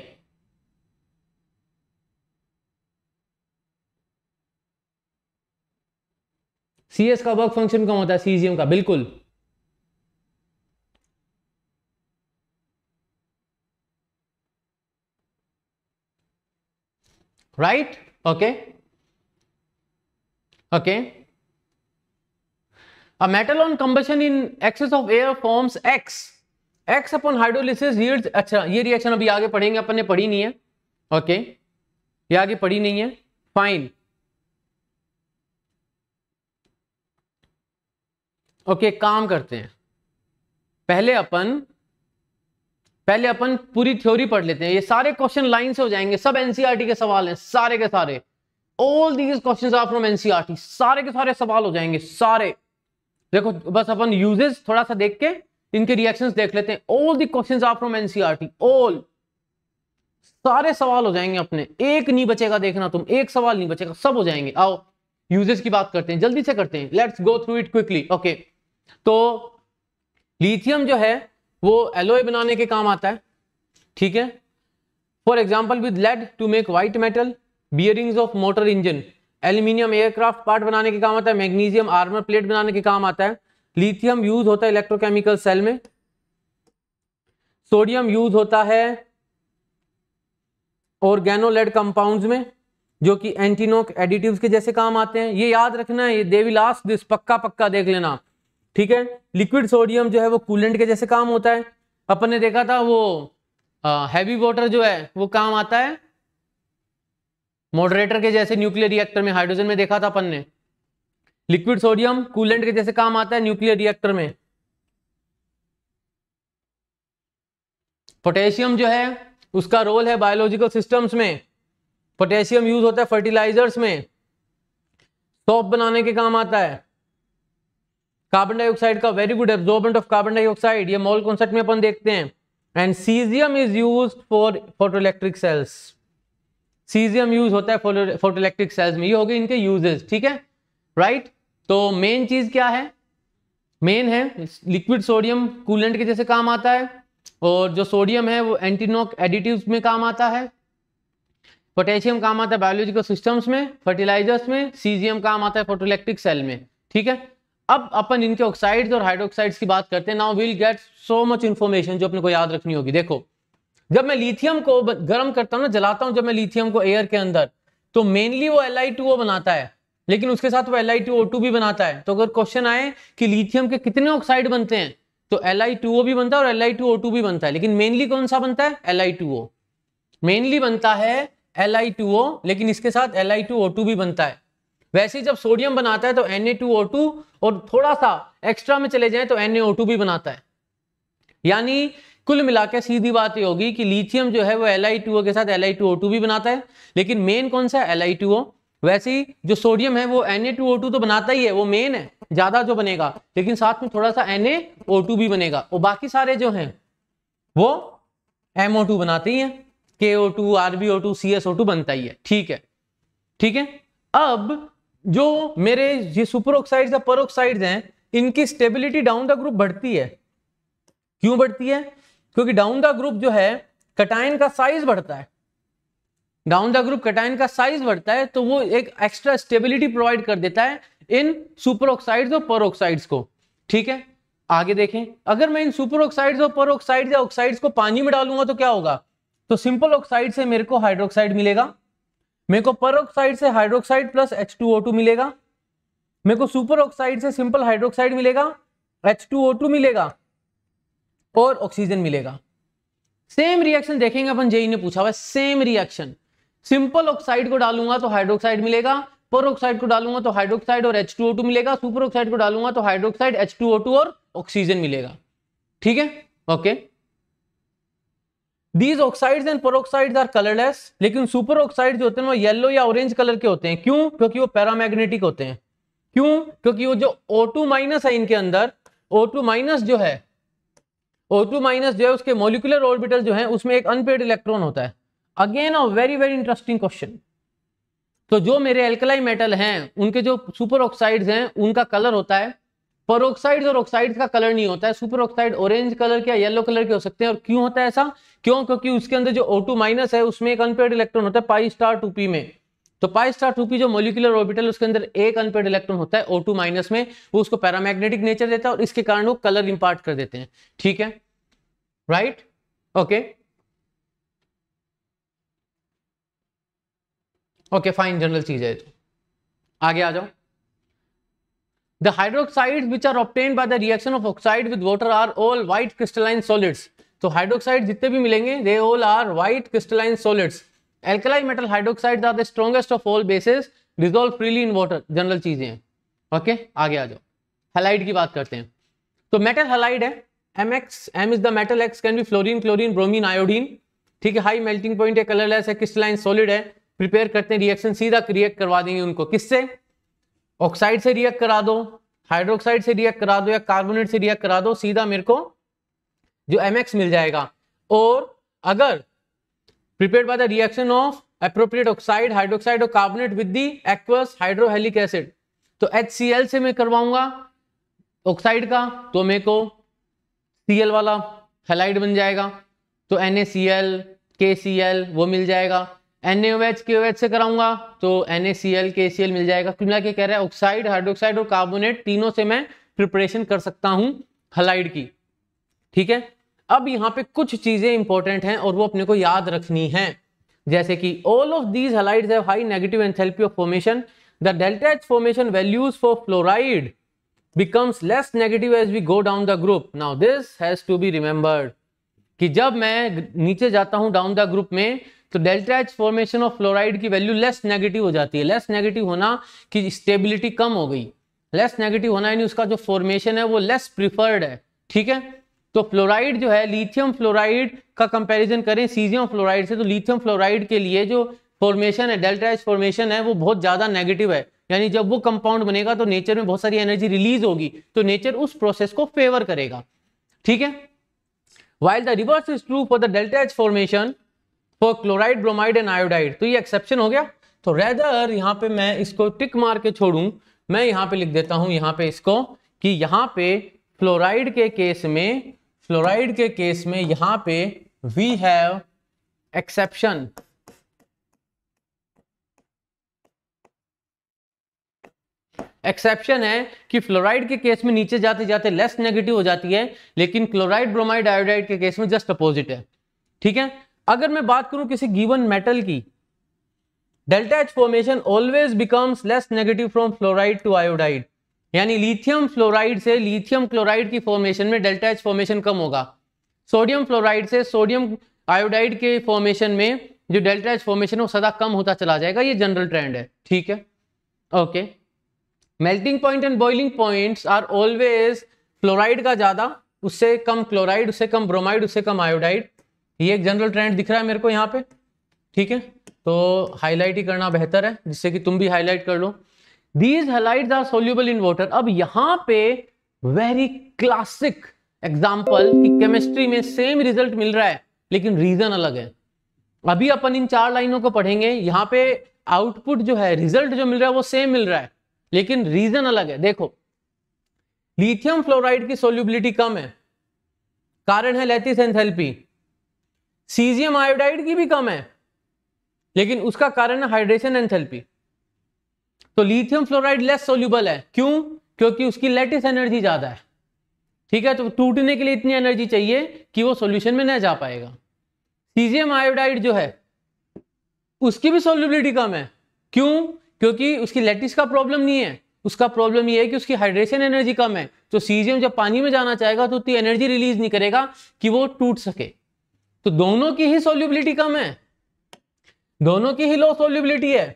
सीएस का वर्क फंक्शन कम होता है सीजीएम का बिल्कुल right okay okay a metal on combustion in excess of air forms X X upon hydrolysis yields अच्छा ये रिएक्शन अभी आगे पढ़ेंगे अपन ने पढ़ी नहीं है ओके ये आगे पढ़ी नहीं है फाइन ओके काम करते हैं पहले अपन पहले अपन पूरी थ्योरी पढ़ लेते हैं ये सारे क्वेश्चन लाइन से हो जाएंगे सब एनसीईआरटी e के सवाल हैं सारे के सारे all these questions are from NCERT सारे के सारे सवाल हो जाएंगे सारे देखो बस अपन यूजेस थोड़ा सा देख के इनके रिएक्शंस देख लेते हैं all the questions are from NCERT all सारे सवाल हो जाएंगे अपने एक नहीं बचेगा देखना तुम एक सवाल नहीं बचेगा सब हो जाएंगे आओ यूजेस की बात करते हैं जल्दी से करते हैं let's go through it quickly okay तो लिथियम जो है वो एलोए बनाने के काम आता है ठीक है for example with lead to make white metal bearings of motor engine aluminium aircraft part बनाने के काम आता है मैग्नीशियम आर्मर प्लेट बनाने के काम आता है लिथियम यूज होता है इलेक्ट्रोकेमिकल सेल में सोडियम यूज होता है ऑर्गेनोलेड कंपाउंड्स में जो कि एंटीनोक एडिटिव्स के जैसे काम आते हैं ये याद रखना है ये देवी लास्ट दिस पक्का पक्का देख लेना ठीक है लिक्विड सोडियम जो है वो कूलेंट के जैसे काम होता है अपन ने देखा था वो हैवी वाटर जो है वो काम आता है मॉडरेटर के जैसे न्यूक्लियर रिएक्टर में हाइड्रोजन में देखा था अपन ने लिक्विड सोडियम कूलेंट के जैसे काम आता है न्यूक्लियर रिएक्टर में पोटेशियम जो है उसका रोल है बायोलॉजिकल सिस्टम्स में पोटेशियम यूज होता है फर्टिलाइजर्स में सॉप बनाने के काम आता है कार्बन डाइऑक्साइड का very good absorbent of carbon dioxide ये मॉल कॉन्सेप्ट में अपन देखते हैं and caesium is use for photoelectric cells caesium use होता है फोटोइलेक्ट्रिक सेल्स में ये हो गए इनके यूजेस ठीक है राइट right? तो मेन चीज क्या है मेन है लिक्विड सोडियम कूलेंट के जैसे काम आता है और जो सोडियम है वो एंटीनोक एडिटिव्स में काम आता है पोटेशियम काम आता है बायोलॉजिकल सिस्टम्स में फर्टिलाइजर्स में सीजियम काम आता है फोटोलैक्ट्रिक सेल में ठीक है अब अपन इनके ऑक्साइड्स और हाइड्रोक्साइड्स की बात करते हैं now will get so much information जो अपने को याद रखनी होगी देखो जब मैं लिथियम को गर्म करता हूँ ना जलाता हूँ जब मैं लिथियम को एयर के अंदर तो मेनली वो एल बनाता है लेकिन उसके साथ वो एल भी बनाता है तो अगर क्वेश्चन आए कि लिथियम के कितने ऑक्साइड बनते हैं तो एल भी बनता है और एल भी बनता है लेकिन मेनली कौन सा बनता है एल मेनली बनता है एल लेकिन इसके साथ एल भी बनता है वैसे ही जब सोडियम बनाता है तो Na2O2 और थोड़ा सा एक्स्ट्रा में चले जाए तो टू भी बनाता है यानी कुल मिला के सीधी बात ये होगी कि लिथियम जो है वो एल के साथ एल भी बनाता है लेकिन मेन कौन सा टू ओ वैसे ही जो सोडियम है वो Na2O2 तो बनाता ही है वो मेन है ज्यादा जो बनेगा लेकिन साथ में थोड़ा सा Na2 भी बनेगा और बाकी सारे जो हैं वो MO2 बनाते ही हैं KO2 RbO2 CsO2 बनता ही है ठीक है ठीक है अब जो मेरे ये सुपर ऑक्साइड या पर हैं इनकी स्टेबिलिटी डाउन द ग्रुप बढ़ती है क्यों बढ़ती है क्योंकि डाउन द ग्रुप जो है कटाइन का साइज बढ़ता है डाउन द ग्रुप कटाइन का साइज बढ़ता है तो वो एक एक्स्ट्रा स्टेबिलिटी प्रोवाइड कर देता है इन सुपर और पर ऑक्साइड्स को ठीक है आगे देखें अगर मैं इन सुपर ऑक्साइड और पर ऑक्साइड या ऑक्साइड्स को पानी में डालूंगा तो क्या होगा तो सिंपल ऑक्साइड से मेरे को हाइड्रोक्साइड मिलेगा मेरे को पर ऑक्साइड से hydroxide plus H two O two मिलेगा मेरे को सुपर ऑक्साइड से सिंपल हाइड्रोक्साइड मिलेगा एच टू ओ टू मिलेगा और ऑक्सीजन मिलेगा सेम रिएक्शन देखेंगे अपन जेई ने पूछा हुआ सेम रिएक्शन सिंपल ऑक्साइड को डालूंगा तो हाइड्रोक्साइड मिलेगा पर को डालूंगा तो हाइड्रोक्साइड और एच मिलेगा सुपर ऑक्साइड को डालूंगा तो हाइड्रोक्साइड एच और ऑक्सीजन मिलेगा ठीक है okay these oxide and peroxides are colourless लेकिन सुपर ऑक्साइड जो होते हैं वो येलो या ऑरेंज कलर के होते हैं क्यों क्योंकि वो पैरामैग्नेटिक होते हैं क्यों क्योंकि वो जो O2 माइनस है इनके अंदर O2 माइनस जो है O2 माइनस जो है उसके मोलिकुलर ऑर्बिटल जो है उसमें एक अनपेड इलेक्ट्रॉन होता है again a very very interesting question तो जो मेरे एल्कलाई मेटल हैं उनके जो सुपर ऑक्साइड हैं उनका कलर होता है परोक्साइड्स और ऑक्साइड का कलर नहीं होता है सुपर ऑक्साइड ऑरेंज कलर के या येलो कलर के हो सकते हैं और क्यों होता है ऐसा क्यों क्योंकि उसके अंदर जो ओ माइनस है उसमें एक अनपेड इलेक्ट्रॉन होता है पाई स्टार टू में तो पाई स्टार टू जो मोलिकुलर ऑर्बिटल उसके अंदर एक अनपेड इलेक्ट्रॉन होता है ओ माइनस में वो उसको पैरामैग्नेटिक नेचर देता है और इसके कारण वो कलर इंपार्ट कर देते हैं ठीक है right okay okay. Okay fine general चीज है आगे आ जाओ the hydroxide which are obtain by the reaction of oxide with water are all white crystalline solids तो हाइड्रोक्साइड जितने भी मिलेंगे they all are white crystalline solids alkali metal hydroxide are the strongest of all bases dissolve freely in water general चीजें हैं okay आगे आ जाओ halide की बात करते हैं तो मेटल हेलाइड है M X M is the metal X can be fluorine chlorine bromine iodine ठीक है हाई मेल्टिंग पॉइंट है कलरलेस है क्रिस्टलाइन सॉलिड है प्रिपेयर करते हैं रिएक्शन सीधा क्रिएट करवा देंगे उनको किससे ऑक्साइड से रिएक्ट करा दो हाइड्रोक्साइड से रिएक्ट करा दो या कार्बोनेट से रिएक्ट करा दो सीधा मेरे को जो एम मिल जाएगा और अगर prepare by the reaction of appropriate oxide hydroxide और carbonate with the aqueous hydrohalic acid तो एच से मैं करवाऊंगा ऑक्साइड का तो मेरे को सी वाला हेलाइड बन जाएगा तो एन ए सी एल के सी एल वो मिल जाएगा एन एच क्यू एच से कराऊंगा तो एन ए सी एल के सी एल मिल जाएगा कुल मिला के कह रहा है ऑक्साइड हाइड्रोक्साइड और कार्बोनेट तीनों से मैं प्रिपरेशन कर सकता हूं हलाइड की ठीक है अब यहाँ पे कुछ चीजें इंपॉर्टेंट हैं और वो अपने को याद रखनी है जैसे कि all of these halide high negative enthalpy of formation the delta H formation values for fluoride becomes less negative as we go down the group now this has to be remembered कि जब मैं नीचे जाता हूं down the group में तो delta H formation of fluoride की value less negative हो जाती है लेस नेगेटिव होना कि स्टेबिलिटी कम हो गई लेस नेगेटिव होना यानी उसका जो फॉर्मेशन है वो लेस प्रिफर्ड है ठीक है तो फ्लोराइड जो है लिथियम फ्लोराइड का कंपैरिजन करें सीजियम फ्लोराइड से तो लिथियम फ्लोराइड के लिए जो फॉर्मेशन है डेल्टा एच फॉर्मेशन है वो बहुत ज़्यादा नेगेटिव है यानी जब वो कंपाउंड बनेगा तो नेचर में बहुत सारी एनर्जी रिलीज होगी तो नेचर उस प्रोसेस को फेवर करेगा ठीक है while the reverse is true for the delta H formation for chloride bromide and iodide तो ये एक्सेप्शन हो गया तो रेदर यहाँ पे मैं इसको टिक मार के छोड़ू मैं यहाँ पे लिख देता हूँ यहाँ पे इसको कि यहाँ पे फ्लोराइड के केस में फ्लोराइड के केस में यहाँ पे वी हैव एक्सेप्शन एक्सेप्शन है कि फ्लोराइड के केस में नीचे जाते जाते लेस नेगेटिव हो जाती है लेकिन क्लोराइड ब्रोमाइड आयोडाइड के केस में जस्ट अपोजिट है ठीक है अगर मैं बात करूं किसी गिवन मेटल की delta H formation always becomes less negative from fluoride to iodide यानी लिथियम फ्लोराइड से लिथियम क्लोराइड की फॉर्मेशन में डेल्टा एच फॉर्मेशन कम होगा सोडियम फ्लोराइड से सोडियम आयोडाइड के फॉर्मेशन में जो डेल्टा एच फॉर्मेशन है वो सदा कम होता चला जाएगा ये जनरल ट्रेंड है ठीक है okay melting point and boiling points are always fluoride का ज़्यादा उससे कम क्लोराइड उससे कम ब्रोमाइड उससे कम आयोडाइड ये एक जनरल ट्रेंड दिख रहा है मेरे को यहाँ पे ठीक है तो हाईलाइट ही करना बेहतर है जिससे कि तुम भी हाईलाइट कर लो these halide are soluble in water अब यहाँ पे वेरी क्लासिक एग्जाम्पल कि केमिस्ट्री में सेम रिजल्ट मिल रहा है लेकिन रीजन अलग है अभी अपन इन चार लाइनों को पढ़ेंगे यहाँ पे आउटपुट जो है रिजल्ट जो मिल रहा है वो सेम मिल रहा है लेकिन रीजन अलग है देखो लिथियम फ्लोराइड की सोल्यूबिलिटी कम है कारण है लेथिस एंथेल्पी सीजियम आयोडाइड की भी कम है लेकिन उसका कारण है हाइड्रेशन एनथेल्पी तो लिथियम फ्लोराइड लेस सोल्यूबल है क्यों क्योंकि उसकी लेटिस एनर्जी ज्यादा है ठीक है तो टूटने के लिए इतनी एनर्जी चाहिए कि वो सोल्यूशन में न जा पाएगा सीजियम आयोडाइड जो है उसकी भी सोल्यूबिलिटी कम है क्यों क्योंकि उसकी लेटिस का प्रॉब्लम नहीं है उसका प्रॉब्लम ये है कि उसकी हाइड्रेशन एनर्जी कम है तो सीजियम जब पानी में जाना चाहेगा तो उतनी एनर्जी रिलीज नहीं करेगा कि वो टूट सके तो दोनों की ही सोल्यूबिलिटी कम है दोनों की ही लो सोल्यूबिलिटी है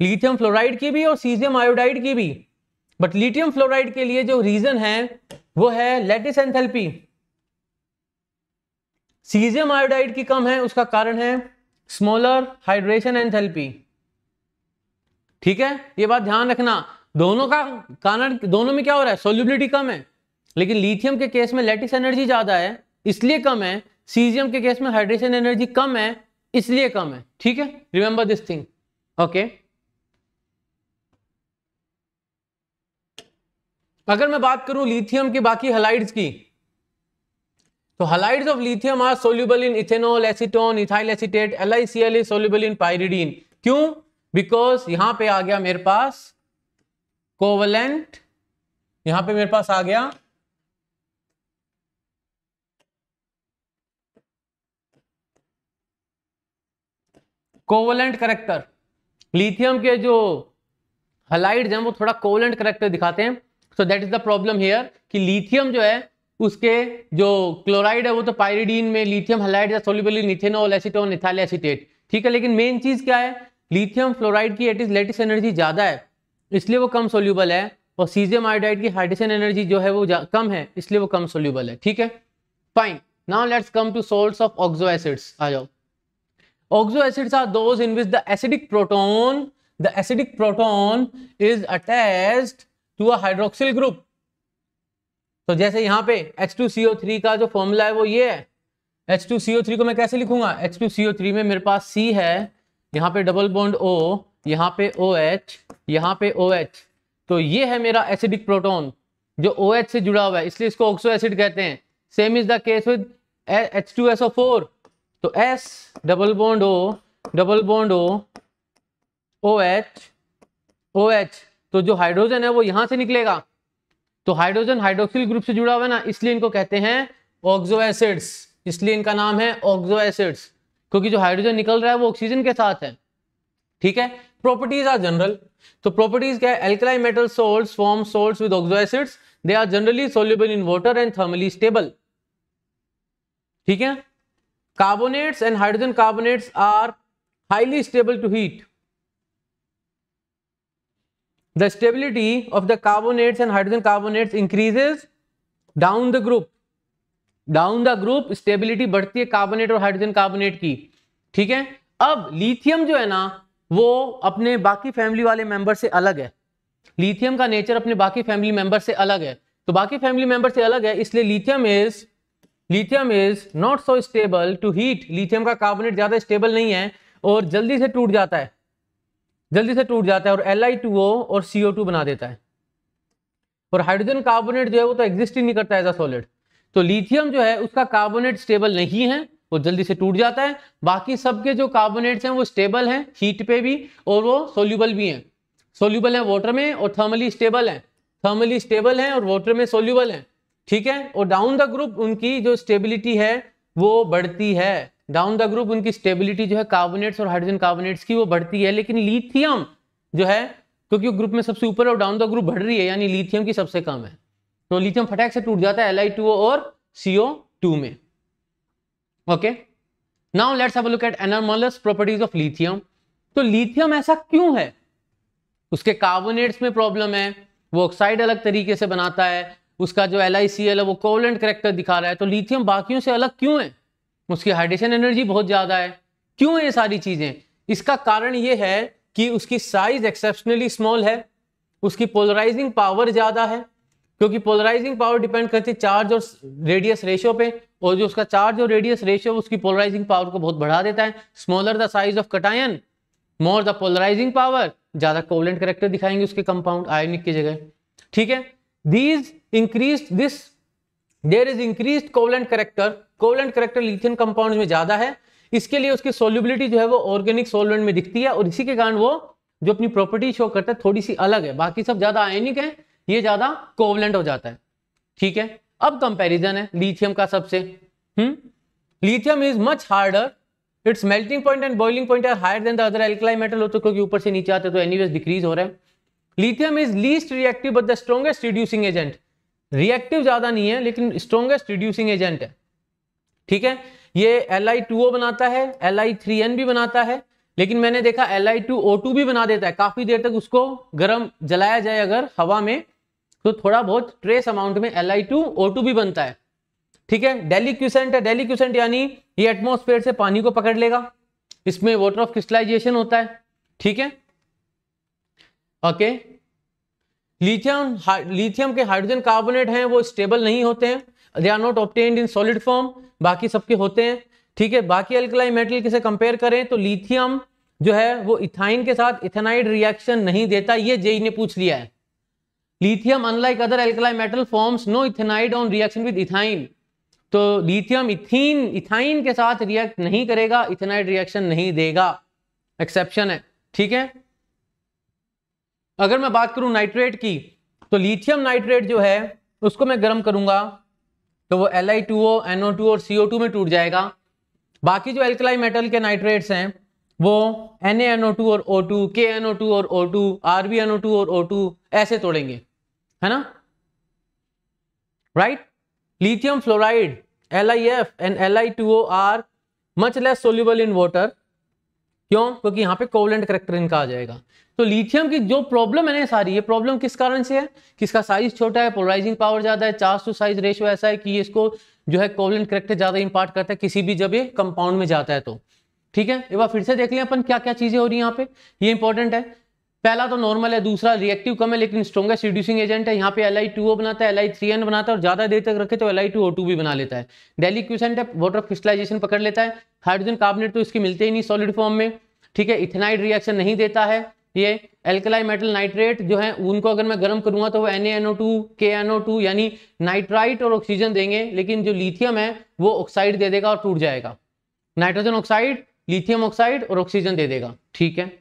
लिथियम फ्लोराइड की भी और सीजियम आयोडाइड की भी बट लिथियम फ्लोराइड के लिए जो रीजन है वो है लेटिस एंथेल्पी सीजियम आयोडाइड की कम है उसका कारण है स्मॉलर हाइड्रेशन एंथेल्पी ठीक है ये बात ध्यान रखना दोनों का कारण दोनों में क्या हो रहा है सोल्यूबिलिटी कम है लेकिन लिथियम के केस में लेटिस एनर्जी ज्यादा है इसलिए कम है सीजियम के केस में हाइड्रेशन एनर्जी कम है इसलिए कम है ठीक है रिमेंबर दिस थिंग ओके अगर मैं बात करूं लिथियम के बाकी हलाइड्स की तो halides of lithium are soluble in ethanol acetone ethyl acetate L I C L is soluble in pyridine क्यों बिकॉज यहां पे आ गया मेरे पास कोवलेंट यहां पे मेरे पास आ गया कोवलेंट करेक्टर लिथियम के जो हलाइड हैं वो थोड़ा कोवलेंट करेक्टर दिखाते हैं so that is the problem here कि लिथियम जो है उसके जो क्लोराइड है वो तो पायरिडीन में लिथियम हलाइड या soluble in ethanol acetone ethyl acetate ठीक है लेकिन मेन चीज क्या है लिथियम फ्लोराइड की एट इज लेटिस एनर्जी ज्यादा है इसलिए वो कम सोल्यूबल है और सीजियम आयोडाइड की हाइड्रेशन एनर्जी जो है वो कम है इसलिए वो कम सोल्यूबल है ठीक है fine now let's come to salt of oxo acids आ जाओ Oxo acids are those in which the acidic proton, the acidic proton is attached to a hydroxyl group. तो so, जैसे यहाँ पे H2CO3 का जो फॉर्मूला है वो ये है H2CO3 को मैं कैसे लिखूंगा H2CO3 में मेरे पास C है यहाँ पे डबल बॉन्ड O यहाँ पे OH यहाँ पे OH तो ये है मेरा एसिडिक प्रोटॉन जो OH से जुड़ा हुआ है इसलिए इसको ऑक्सो एसिड कहते हैं same is the case with H2SO4 तो S double bond O double bond O O H O H तो जो हाइड्रोजन है वो यहां से निकलेगा तो हाइड्रोजन हाइड्रोक्सिल ग्रुप से जुड़ा हुआ है ना इसलिए इनको कहते हैं ऑक्सो एसिड्स इसलिए इनका नाम है ऑक्सो एसिड्स क्योंकि जो हाइड्रोजन निकल रहा है वो ऑक्सीजन के साथ है ठीक है प्रॉपर्टीज आर जनरल तो प्रॉपर्टीज क्या है alkaline metal salt form salt with oxo acids they are generally soluble in water and thermally stable ठीक है carbonates and hydrogen carbonates are highly stable to heat the stability of the carbonates and hydrogen carbonates increases down the group down the group stability बढ़ती है carbonate और hydrogen carbonate की ठीक है अब lithium जो है ना वो अपने बाकी फैमिली वाले मेंबर से अलग है लिथियम का नेचर अपने बाकी फैमिली मेंबर से अलग है तो बाकी फैमिली मेंबर से अलग है इसलिए lithium is lithium is not so stable to heat lithium का कार्बोनेट ज्यादा स्टेबल नहीं है और जल्दी से टूट जाता है जल्दी से टूट जाता है और एल और सी बना देता है और हाइड्रोजन कार्बोनेट जो है वो तो एग्जिस्ट ही नहीं करता एज अ सॉलिड तो लिथियम जो है उसका कार्बोनेट स्टेबल नहीं है वो जल्दी से टूट जाता है बाकी सबके जो कार्बोनेट्स हैं वो स्टेबल हैं हीट पे भी और वो सोल्यूबल भी हैं सोल्यूबल है वाटर में और थर्मली स्टेबल है थर्मली स्टेबल है और वाटर में सोल्यूबल है ठीक है और डाउन द ग्रुप उनकी जो स्टेबिलिटी है वो बढ़ती है डाउन द ग्रुप उनकी स्टेबिलिटी जो है कार्बोनेट्स और हाइड्रोजन कार्बोनेट्स की वो बढ़ती है लेकिन लिथियम जो है क्योंकि वो ग्रुप में सबसे ऊपर और डाउन द ग्रुप बढ़ रही है यानी लिथियम की सबसे कम है तो लिथियम फटाक से टूट जाता है एल और सीओ में okay now let's look at anomalous properties of lithium तो लिथियम ऐसा क्यों है उसके कार्बोनेट्स में प्रॉब्लम है वो ऑक्साइड अलग तरीके से बनाता है उसका जो एल है वो कोवलेंट करेक्टर दिखा रहा है तो लिथियम बाकियों से अलग क्यों है उसकी हाइड्रेशन एनर्जी बहुत ज़्यादा है क्यों है ये सारी चीज़ें इसका कारण ये है कि उसकी साइज एक्सेप्शनली स्मॉल है उसकी पोलराइजिंग पावर ज़्यादा है क्योंकि पोलराइजिंग पावर डिपेंड करती है चार्ज और रेडियस रेशियो पे और जो उसका चार्ज और रेडियस रेशियो उसकी पोलराइजिंग पावर को बहुत बढ़ा देता है smaller the size of cation more the polarising power ज़्यादा कोवलेंट करेक्टर दिखाएंगे उसके कंपाउंड आयोनिक की जगह ठीक है these increase this there is increase covalent character covalent character lithium compound में ज्यादा है इसके लिए उसकी सोल्यूबिलिटी जो है वो ऑर्गेनिक सोलवेंट में दिखती है और इसी के कारण वो जो अपनी प्रॉपर्टी शो करता है थोड़ी सी अलग है बाकी सब ज्यादा आयनिक है ये ज्यादा कोवलेंट हो जाता है ठीक है अब कंपेरिजन है लिथियम का सबसे hmm lithium is much harder its melting point and boiling point are higher than the other alkali metal होते क्योंकि ऊपर से नीचे आते तो एनीवेज डिक्रीज हो रहा है lithium is least reactive but the strongest reducing agent reactive ज़्यादा नहीं है लेकिन स्ट्रॉन्गेस्ट रिड्यूसिंग एजेंट है ठीक है ये एल आई टू ओ बनाता है एल आई थ्री एन भी बनाता है लेकिन मैंने देखा L I two O two भी बना देता है काफ़ी देर तक उसको गर्म जलाया जाए अगर हवा में तो थोड़ा बहुत ट्रेस अमाउंट में L I two O two भी बनता है ठीक है डेली क्यूसेंट है क्यूसेंट यानी ये एटमोस्फेयर से पानी को पकड़ लेगा इसमें वाटर ऑफ क्रिस्टलाइजेशन होता है ठीक है ओके okay. लिथियम लिथियम के हाइड्रोजन कार्बोनेट हैं वो स्टेबल नहीं होते हैं they are not obtained in solid form बाकी सबके होते हैं ठीक है बाकी अल्कलाई मेटल किसे कंपेयर करें तो लिथियम जो है वो इथाइन के साथ इथेनाइड रिएक्शन नहीं देता ये जेई ने पूछ लिया है lithium unlike other alkali metal forms no ethynide on reaction with ethyne तो लिथियम इथिन इथाइन के साथ रिएक्ट नहीं करेगा इथेनाइड रिएक्शन नहीं देगा एक्सेप्शन है ठीक है अगर मैं बात करूं नाइट्रेट की तो लिथियम नाइट्रेट जो है उसको मैं गर्म करूंगा तो वो L I two O N O two और सी ओ टू में टूट जाएगा बाकी जो एल्कलाई मेटल के नाइट्रेट्स हैं वो एन एन ओ टू और ओ टू के एन ओ टू और O two R B N O two और ओ टू ऐसे तोड़ेंगे है ना right lithium fluoride L I F and L I two O are much less soluble in water क्यों क्योंकि यहाँ पे कोवलेंट करेक्टर इनका आ जाएगा तो लिथियम की जो प्रॉब्लम है ना सारी ये प्रॉब्लम किस कारण से है किसका साइज छोटा है पोलराइजिंग पावर ज्यादा है चार्ज टू साइज रेशियो ऐसा है कि इसको जो है कोवलेंट करेक्टर ज्यादा इंपार्ट करता है किसी भी जब ये कंपाउंड में जाता है तो ठीक है एक बार फिर से देख लें अपन क्या क्या चीजें हो रही है यहाँ पे ये इंपॉर्टेंट है पहला तो नॉर्मल है दूसरा रिएक्टिव कम है लेकिन स्ट्रॉगेस्ट रिड्यूसिंग एजेंट है यहाँ पे एल आई टू ओ बनाता है एल आई थ्री एन बनाता है और ज्यादा देर तक रखे तो L I two O two भी बना लेता है डेली क्यूसेंट है वाटर क्रिस्टलाइजेशन पकड़ लेता है हाइड्रोजन कार्बोनेट तो इसके मिलते ही नहीं सॉलिड फॉर्म में ठीक है इथेनाइड रिएक्शन नहीं देता है ये एल्कलाई मेटल नाइट्रेट जो है उनको अगर मैं गर्म करूंगा तो वो एन टू के एनओ टू यानी नाइट्राइट और ऑक्सीजन देंगे लेकिन जो लिथियम है वो ऑक्साइड दे देगा और टूट जाएगा नाइट्रोजन ऑक्साइड लिथियम ऑक्साइड और ऑक्सीजन दे देगा ठीक है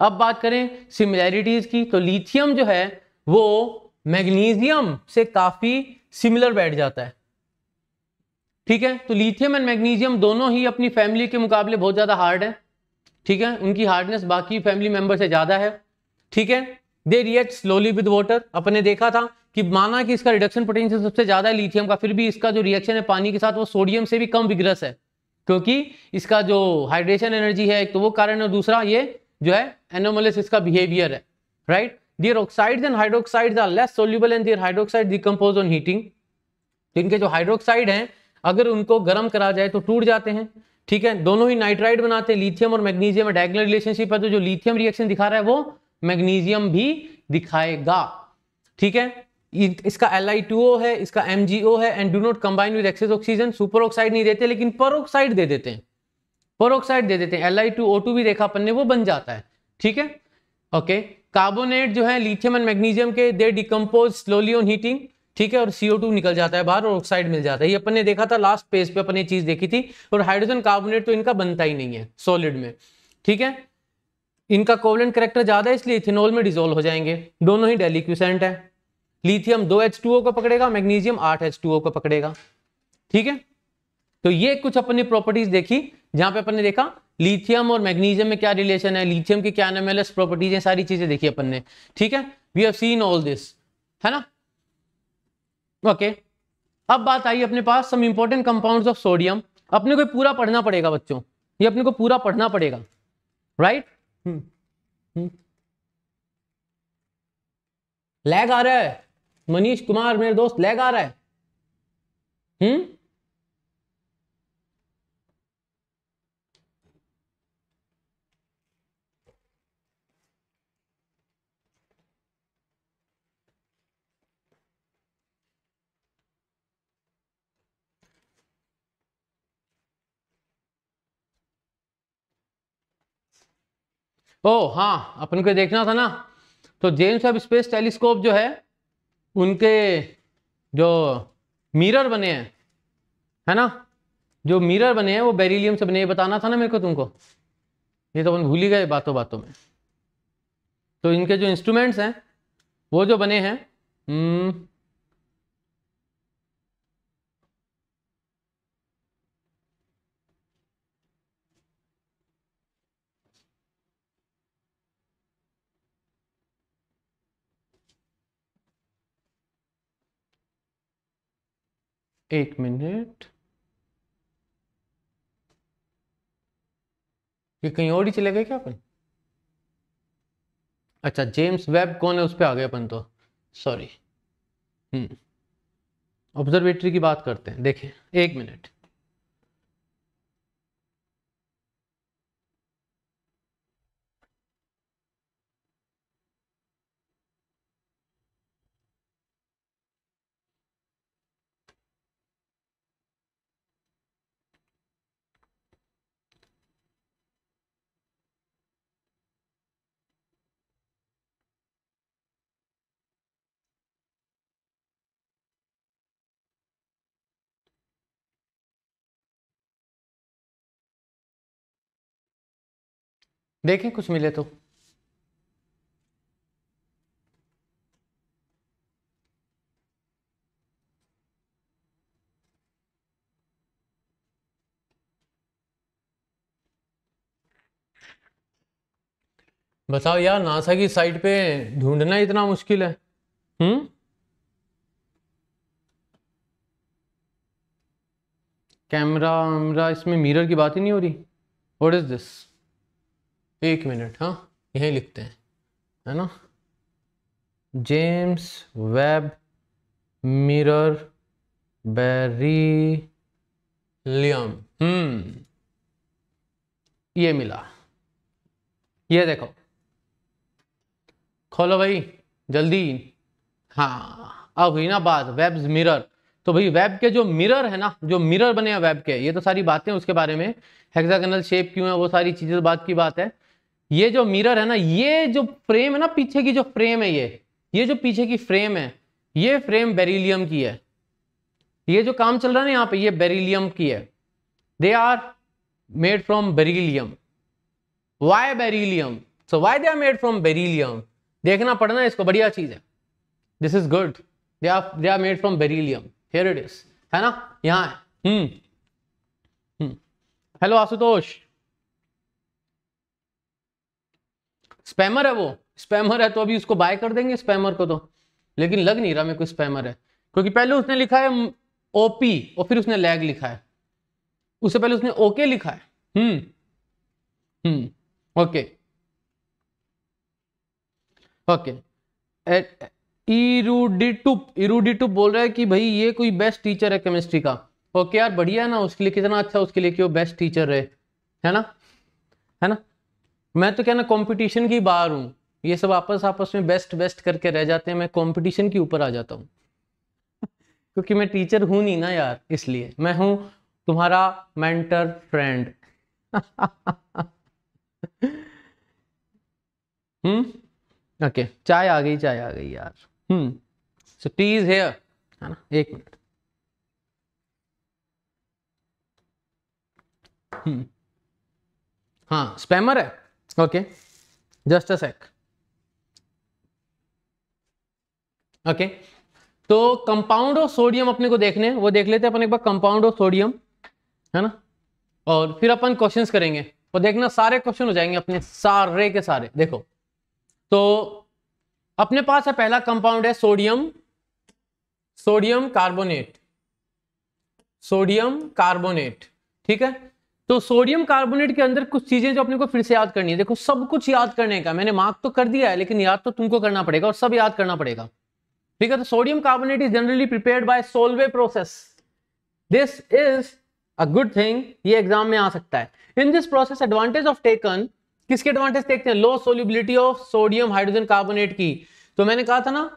अब बात करें सिमिलैरिटीज की तो लिथियम जो है वो मैग्नीशियम से काफी सिमिलर बैठ जाता है ठीक है तो लिथियम एंड मैग्नीशियम दोनों ही अपनी फैमिली के मुकाबले बहुत ज्यादा हार्ड है ठीक है उनकी हार्डनेस बाकी फैमिली मेंबर से ज्यादा है ठीक है they react slowly with water अपने देखा था कि माना कि इसका रिडक्शन पोटेंशियल सबसे ज्यादा है लिथियम का फिर भी इसका जो रिएक्शन है पानी के साथ वो सोडियम से भी कम विग्रस है क्योंकि इसका जो हाइड्रेशन एनर्जी है एक तो वो कारण है दूसरा ये जो है एनोमलिस इसका बिहेवियर है right their oxide and hydroxide are less soluble and their hydroxide decompose on heating इनके जो हाइड्रोक्साइड हैं अगर उनको गर्म करा जाए तो टूट जाते हैं ठीक है दोनों ही नाइट्राइड बनाते हैं लिथियम और मैग्नीजियम डायगनल रिलेशनशिप है तो जो लिथियम रिएक्शन दिखा रहा है वो मैग्नीजियम भी दिखाएगा ठीक है इसका एल है इसका एम है and do not combine with excess oxygen super oxide नहीं देते लेकिन पर ऑक्साइड दे देते हैं परोक्साइड दे देते हैं L I two O two भी देखा अपन ने वो बन जाता है ठीक है ओके कार्बोनेट जो है लिथियम एंड मैग्नीजियम के they decompose slowly on heating ठीक है और सीओ टू निकल जाता है बाहर और ऑक्साइड मिल जाता है ये अपन ने देखा था लास्ट पेज पे अपन ये चीज देखी थी और हाइड्रोजन कार्बोनेट तो इनका बनता ही नहीं है सॉलिड में ठीक है इनका कोवलेंट करेक्टर ज्यादा है इसलिए इथेनॉल में डिजोल्व हो जाएंगे दोनों ही डेलीक्यूसेंट है लिथियम दो एच टू ओ को पकड़ेगा मैग्नीशियम आठ एच टू ओ को पकड़ेगा ठीक है तो ये कुछ अपनी प्रॉपर्टीज देखी जहां पे अपन ने देखा लिथियम और मैग्नीशियम में क्या रिलेशन है लिथियम की क्या एनएमएलएस प्रॉपर्टीज है सारी चीजें देखी अपन ने ठीक है we have seen all this है ना ओके okay. अब बात आई अपने पास some important compound of sodium अपने को पूरा पढ़ना पड़ेगा बच्चों ये अपने को पूरा पढ़ना पड़ेगा राइट right? हम्म। हम्म। लैग आ रहा है मनीष कुमार मेरे दोस्त लैग आ रहा है हम्म ओ हाँ अपन को देखना था ना तो जेम्स वेब स्पेस टेलीस्कोप जो है उनके जो मिरर बने हैं है ना जो मिरर बने हैं वो बेरिलियम से बने ये बताना था ना मेरे को तुमको ये तो अपन भूल ही गए बातों बातों में तो इनके जो इंस्ट्रूमेंट्स हैं वो जो बने हैं हम्म, एक मिनट ये कहीं और ही चले गए क्या अपन अच्छा जेम्स वेब कौन है उस पर आ गए अपन तो सॉरी हम्म ऑब्जर्वेटरी की बात करते हैं देखें एक मिनट देखें कुछ मिले तो बताओ यार नासा की साइट पे ढूंढना इतना मुश्किल है हम्म कैमरा वैमरा इसमें मिरर की बात ही नहीं हो रही व्हाट इज दिस एक मिनट हाँ यहीं लिखते हैं है ना James Webb mirror beryllium hmm ये मिला ये देखो खोलो भाई जल्दी हाँ अब हुई ना बात वेब मिरर तो भाई वेब के जो मिरर है ना जो मिरर बने हैं वेब के ये तो सारी बातें उसके बारे में हेक्सागनल शेप क्यों है वो सारी चीज़ें बात की बात है ये जो मिरर है ना ये जो फ्रेम है ना पीछे की जो फ्रेम है ये ये जो पीछे की फ्रेम है ये फ्रेम बेरिलियम की है ये जो काम चल रहा है ना यहाँ पे ये बेरिलियम की है they are made from beryllium why beryllium so why they are made from beryllium देखना पड़ना इसको बढ़िया चीज है this is good they are they are made from beryllium here it is है ना यहाँ hmm hello hmm. Ashutosh spammer है वो स्पैमर है तो अभी उसको बाय कर देंगे स्पैमर को तो लेकिन लग नहीं रहा मेरे को स्पैमर है क्योंकि पहले उसने लिखा है ओपी और फिर उसने लैग लिखा है उससे पहले उसने ओके लिखा है हम्म हम्म ओके ओके इरुडिटुप इरुडिटुप बोल रहा है कि भाई ये कोई बेस्ट टीचर है केमिस्ट्री का ओके यार बढ़िया है ना उसके लिए कितना अच्छा उसके लिए कि वो बेस्ट टीचर रहे है ना है ना मैं तो कहना कंपटीशन की बाहर हूँ ये सब आपस आपस में बेस्ट बेस्ट करके रह जाते हैं मैं कंपटीशन के ऊपर आ जाता हूँ क्योंकि मैं टीचर हूँ नहीं ना यार इसलिए मैं हूँ तुम्हारा मेंटर फ्रेंड हम्म ओके चाय आ गई चाय आ गई यार हम्म सो टी हेयर है ना एक मिनट हम्म हाँ स्पैमर है okay just a sec okay तो कंपाउंड ऑफ सोडियम अपने को देखने वो देख लेते हैं अपन एक बार कंपाउंड ऑफ सोडियम है ना और फिर अपन क्वेश्चंस करेंगे और देखना सारे क्वेश्चन हो जाएंगे अपने सारे के सारे देखो तो अपने पास है पहला कंपाउंड है sodium sodium carbonate sodium carbonate ठीक है तो सोडियम कार्बोनेट के अंदर कुछ चीजें जो अपने को फिर से याद करनी है देखो सब कुछ याद करने का मैंने मार्क तो कर दिया है लेकिन याद तो तुमको करना पड़ेगा और सब याद करना पड़ेगा ठीक है तो sodium carbonate is generally prepare by Solvay process this is a good thing ये एग्जाम में आ सकता है in this process advantage of taken किसके एडवांटेज देखते हैं low solubility of sodium hydrogen carbonate की तो मैंने कहा था ना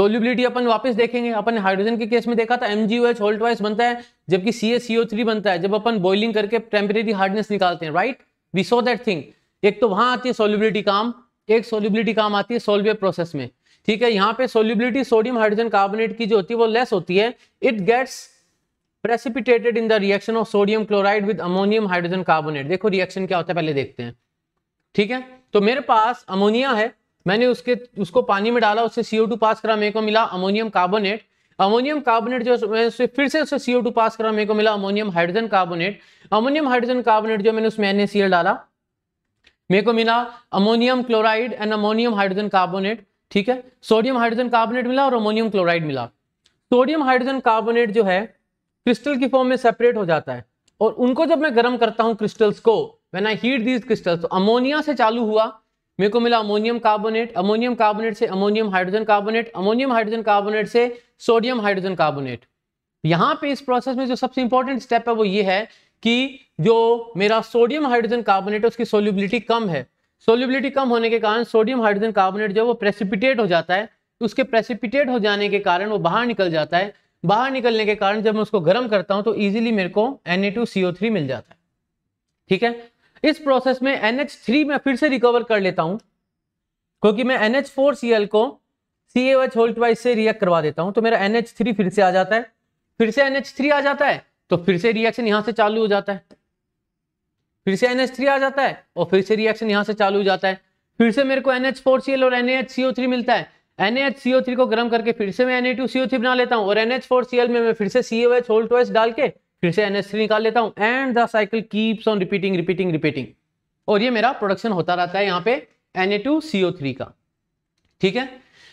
सोल्यूबिलिटी अपन वापस देखेंगे अपन हाइड्रोजन के केस में देखा था MgOH होल्ड वाइस बनता है जबकि सी एस थ्री बनता है जब अपन बॉइलिंग करके टेम्परेरी हार्डनेस निकालते हैं right we so that thing एक तो वहां आती है सोल्यूबिलिटी काम एक सोल्यूबिलिटी काम आती है सोलवे प्रोसेस में ठीक है यहाँ पे सोल्यूबिलिटी सोडियम हाइड्रोजन कार्बोनेट की जो होती है वो लेस होती है it gets precipitated in the reaction of sodium chloride with ammonium hydrogen carbonate देखो रिएक्शन क्या होता है पहले देखते हैं ठीक है तो मेरे पास अमोनिया है मैंने उसके उसको पानी में डाला उससे सीओ टू पास करा मेरे को मिला अमोनियम कार्बोनेट अमोनियम कार्बोनेट जो मैंने उससे फिर से उससे सीओ टू पास करा मेरे को मिला ammonium hydrogen carbonate ammonium hydrogen carbonate जो मैंने उसमें एन डाला मेरे को मिला ammonium chloride and ammonium hydrogen carbonate ठीक है सोडियम हाइड्रोजन कार्बोनेट मिला और अमोनियम क्लोराइड मिला सोडियम हाइड्रोजन कार्बोनेट जो है क्रिस्टल की फॉर्म में सेपरेट हो जाता है और उनको जब मैं गर्म करता हूँ क्रिस्टल्स को when I heat these crystals तो अमोनिया से चालू हुआ मेरे को मिला अमोनियम कार्बोनेट अमोनियम कार्बोनेट से ammonium hydrogen carbonate ammonium hydrogen carbonate से सोडियम हाइड्रोजन कार्बोनेट यहाँ पे इस प्रोसेस में जो सबसे इंपॉर्टेंट स्टेप है वो ये है कि जो मेरा सोडियम हाइड्रोजन कार्बोनेट है उसकी सोल्यूबिलिटी कम है सोल्यूबिलिटी कम होने के कारण सोडियम हाइड्रोजन कार्बोनेट जो वो प्रेसिपिटेट हो जाता है उसके प्रेसिपिटेट हो जाने के कारण वो बाहर निकल जाता है बाहर निकलने के कारण जब मैं उसको गर्म करता हूं तो ईजिली मेरे को एन मिल जाता है ठीक है इस प्रोसेस में एनएच थ्री में फिर से रिकवर कर लेता हूं क्योंकि मैं एनएच फोर NH4Cl को सी CaOH होल्ड वाइज से रिएक्ट करवा देता हूं तो मेरा एनएच थ्री फिर से आ जाता है फिर से एनएच थ्री आ जाता है तो फिर से रिएक्शन यहां से चालू हो जाता है फिर से एनएच थ्री आ जाता है और फिर से रिएक्शन यहां से चालू हो जाता है फिर से मेरे को एनएच फोर सी एल और एनएच थ्री मिलता है एनएच थ्री को गर्म करके फिर से मैं टू थ्री बना लेता हूँ और एनएच फोर सी एल में फिर से सी एच होल्ड वाइज डाल के फिर से एन निकाल लेता हूं and the cycle keeps on repeating repeating repeating और ये मेरा प्रोडक्शन होता रहता है यहां पे Na2CO3 का ठीक है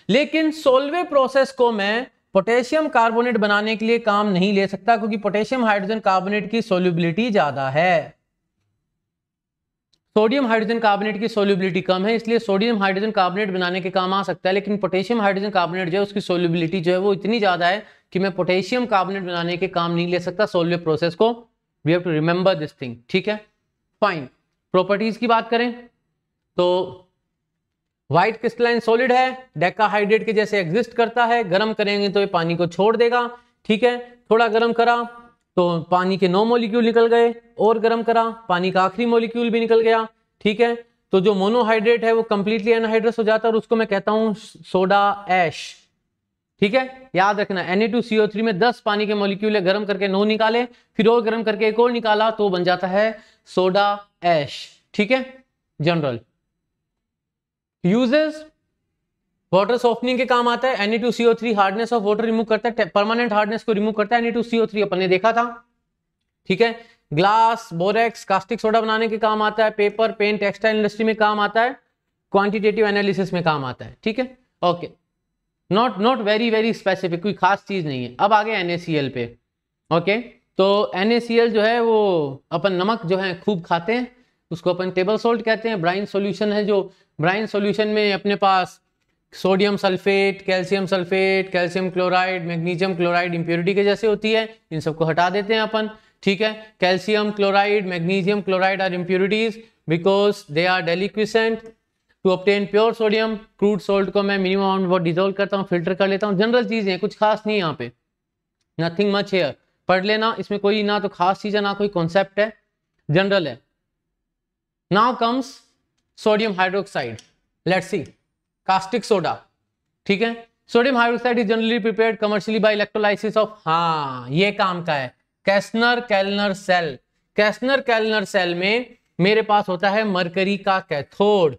लेकिन सोलवे प्रोसेस को मैं पोटेशियम कार्बोनेट बनाने के लिए काम नहीं ले सकता क्योंकि पोटेशियम हाइड्रोजन कार्बोनेट की सोल्यूबिलिटी ज्यादा है सोडियम हाइड्रोजन कार्बोनेट की सोल्यूबिलिटी कम है इसलिए सोडियम हाइड्रोजन कार्बोनेट बनाने के काम आ सकता है लेकिन पोटेशियम हाइड्रोजन कार्बोनेट जो है उसकी सोल्यूबिलिटी जो है वो इतनी ज्यादा है कि मैं पोटेशियम कार्बोनेट बनाने के काम नहीं ले सकता सोलवे प्रोसेस को we have to remember this thing ठीक है फाइन प्रॉपर्टीज की बात करें तो व्हाइट क्रिस्टलाइन सॉलिड है डेकाहाइड्रेट के जैसे एग्जिस्ट करता है गर्म करेंगे तो ये पानी को छोड़ देगा ठीक है थोड़ा गर्म करा तो पानी के नौ मोलिक्यूल निकल गए और गर्म करा पानी का आखिरी मोलिक्यूल भी निकल गया ठीक है तो जो मोनोहाइड्रेट है वो कंप्लीटली एनहाइड्रस हो जाता है और उसको मैं कहता हूँ सोडा एश ठीक है याद रखना एन में 10 पानी के मॉलिक्यूल है गर्म करके नौ निकाले फिर और गर्म करके एक और निकाला तो बन जाता है सोडा एश ठीक है जनरल यूजेस वाटर सॉफ्टनिंग के काम आता है Na2CO3 hardness of water remove करता है परमानेंट हार्डनेस को रिमूव करता है Na2CO3 अपन ने देखा था ठीक है ग्लास बोरेक्स कास्टिक सोडा बनाने के काम आता है पेपर पेंट टेक्सटाइल इंडस्ट्री में काम आता है क्वांटिटेटिव एनालिसिस में काम आता है ठीक है okay not not very very specific कोई खास चीज़ नहीं है अब आगे एन पे ओके तो एन जो है वो अपन नमक जो है खूब खाते हैं उसको अपन टेबल सोल्ट कहते हैं ब्राइन सोल्यूशन है जो ब्राइन सोल्यूशन में अपने पास sodium sulphate calcium sulphate calcium chloride magnesium chloride impurity के जैसे होती है इन सबको हटा देते हैं अपन ठीक है calcium chloride magnesium chloride are impurities because they are deliquescent to obtain pure sodium crude salt को मैं मिनिमम अमाउंट वो डिजोल्व करता हूँ फिल्टर कर लेता हूँ जनरल चीज़ें कुछ खास नहीं यहाँ पे नथिंग मच हेयर पढ़ लेना इसमें कोई ना तो खास चीज़ है ना कोई कॉन्सेप्ट है जनरल है now comes sodium hydroxide let's see caustic soda ठीक है sodium hydroxide is generally prepare commercially by electrolysis of हाँ ये काम का है Castner Kellner cell Castner Kellner cell में मेरे पास होता है मरकरी का कैथोड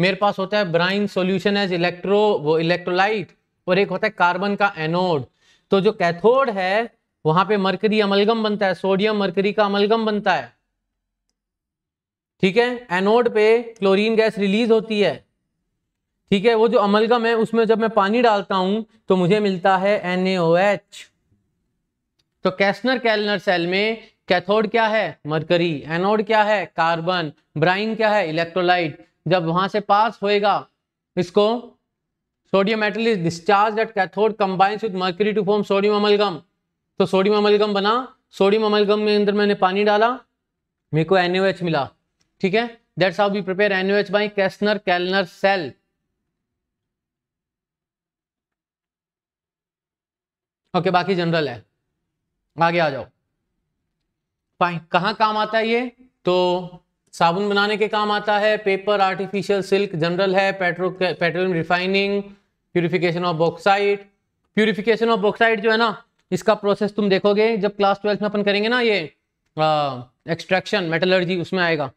मेरे पास होता है ब्राइन सोल्यूशन एज इलेक्ट्रो वो इलेक्ट्रोलाइट और एक होता है कार्बन का एनोड तो जो कैथोड है वहां पे मरकरी अमलगम बनता है सोडियम मरकरी का अमलगम बनता है ठीक है एनोड पे क्लोरीन गैस रिलीज होती है ठीक है वो जो अमलगम है उसमें जब मैं पानी डालता हूं तो मुझे मिलता है एन तो कैसनर कैलनर सेल में कैथोड क्या है मरकरी एनोड क्या है कार्बन ब्राइन क्या है इलेक्ट्रोलाइट जब वहां से पास होएगा इसको sodium metal is discharge at cathode combines with mercury to form sodium amalgam तो सोडियम अमलगम बना सोडियम अमलगम में अंदर मैंने पानी डाला मेरे को एनओएच मिला ठीक है that's how we prepare NOH by Castner Kellner cell okay बाकी जनरल है आगे आ जाओ फाइन कहाँ काम आता है ये तो साबुन बनाने के काम आता है पेपर आर्टिफिशियल सिल्क जनरल है petro petroleum refining purification of oxide purification of oxide जो है ना इसका प्रोसेस तुम देखोगे जब क्लास ट्वेल्थ में अपन करेंगे ना ये एक्सट्रैक्शन मेटलर्जी उसमें आएगा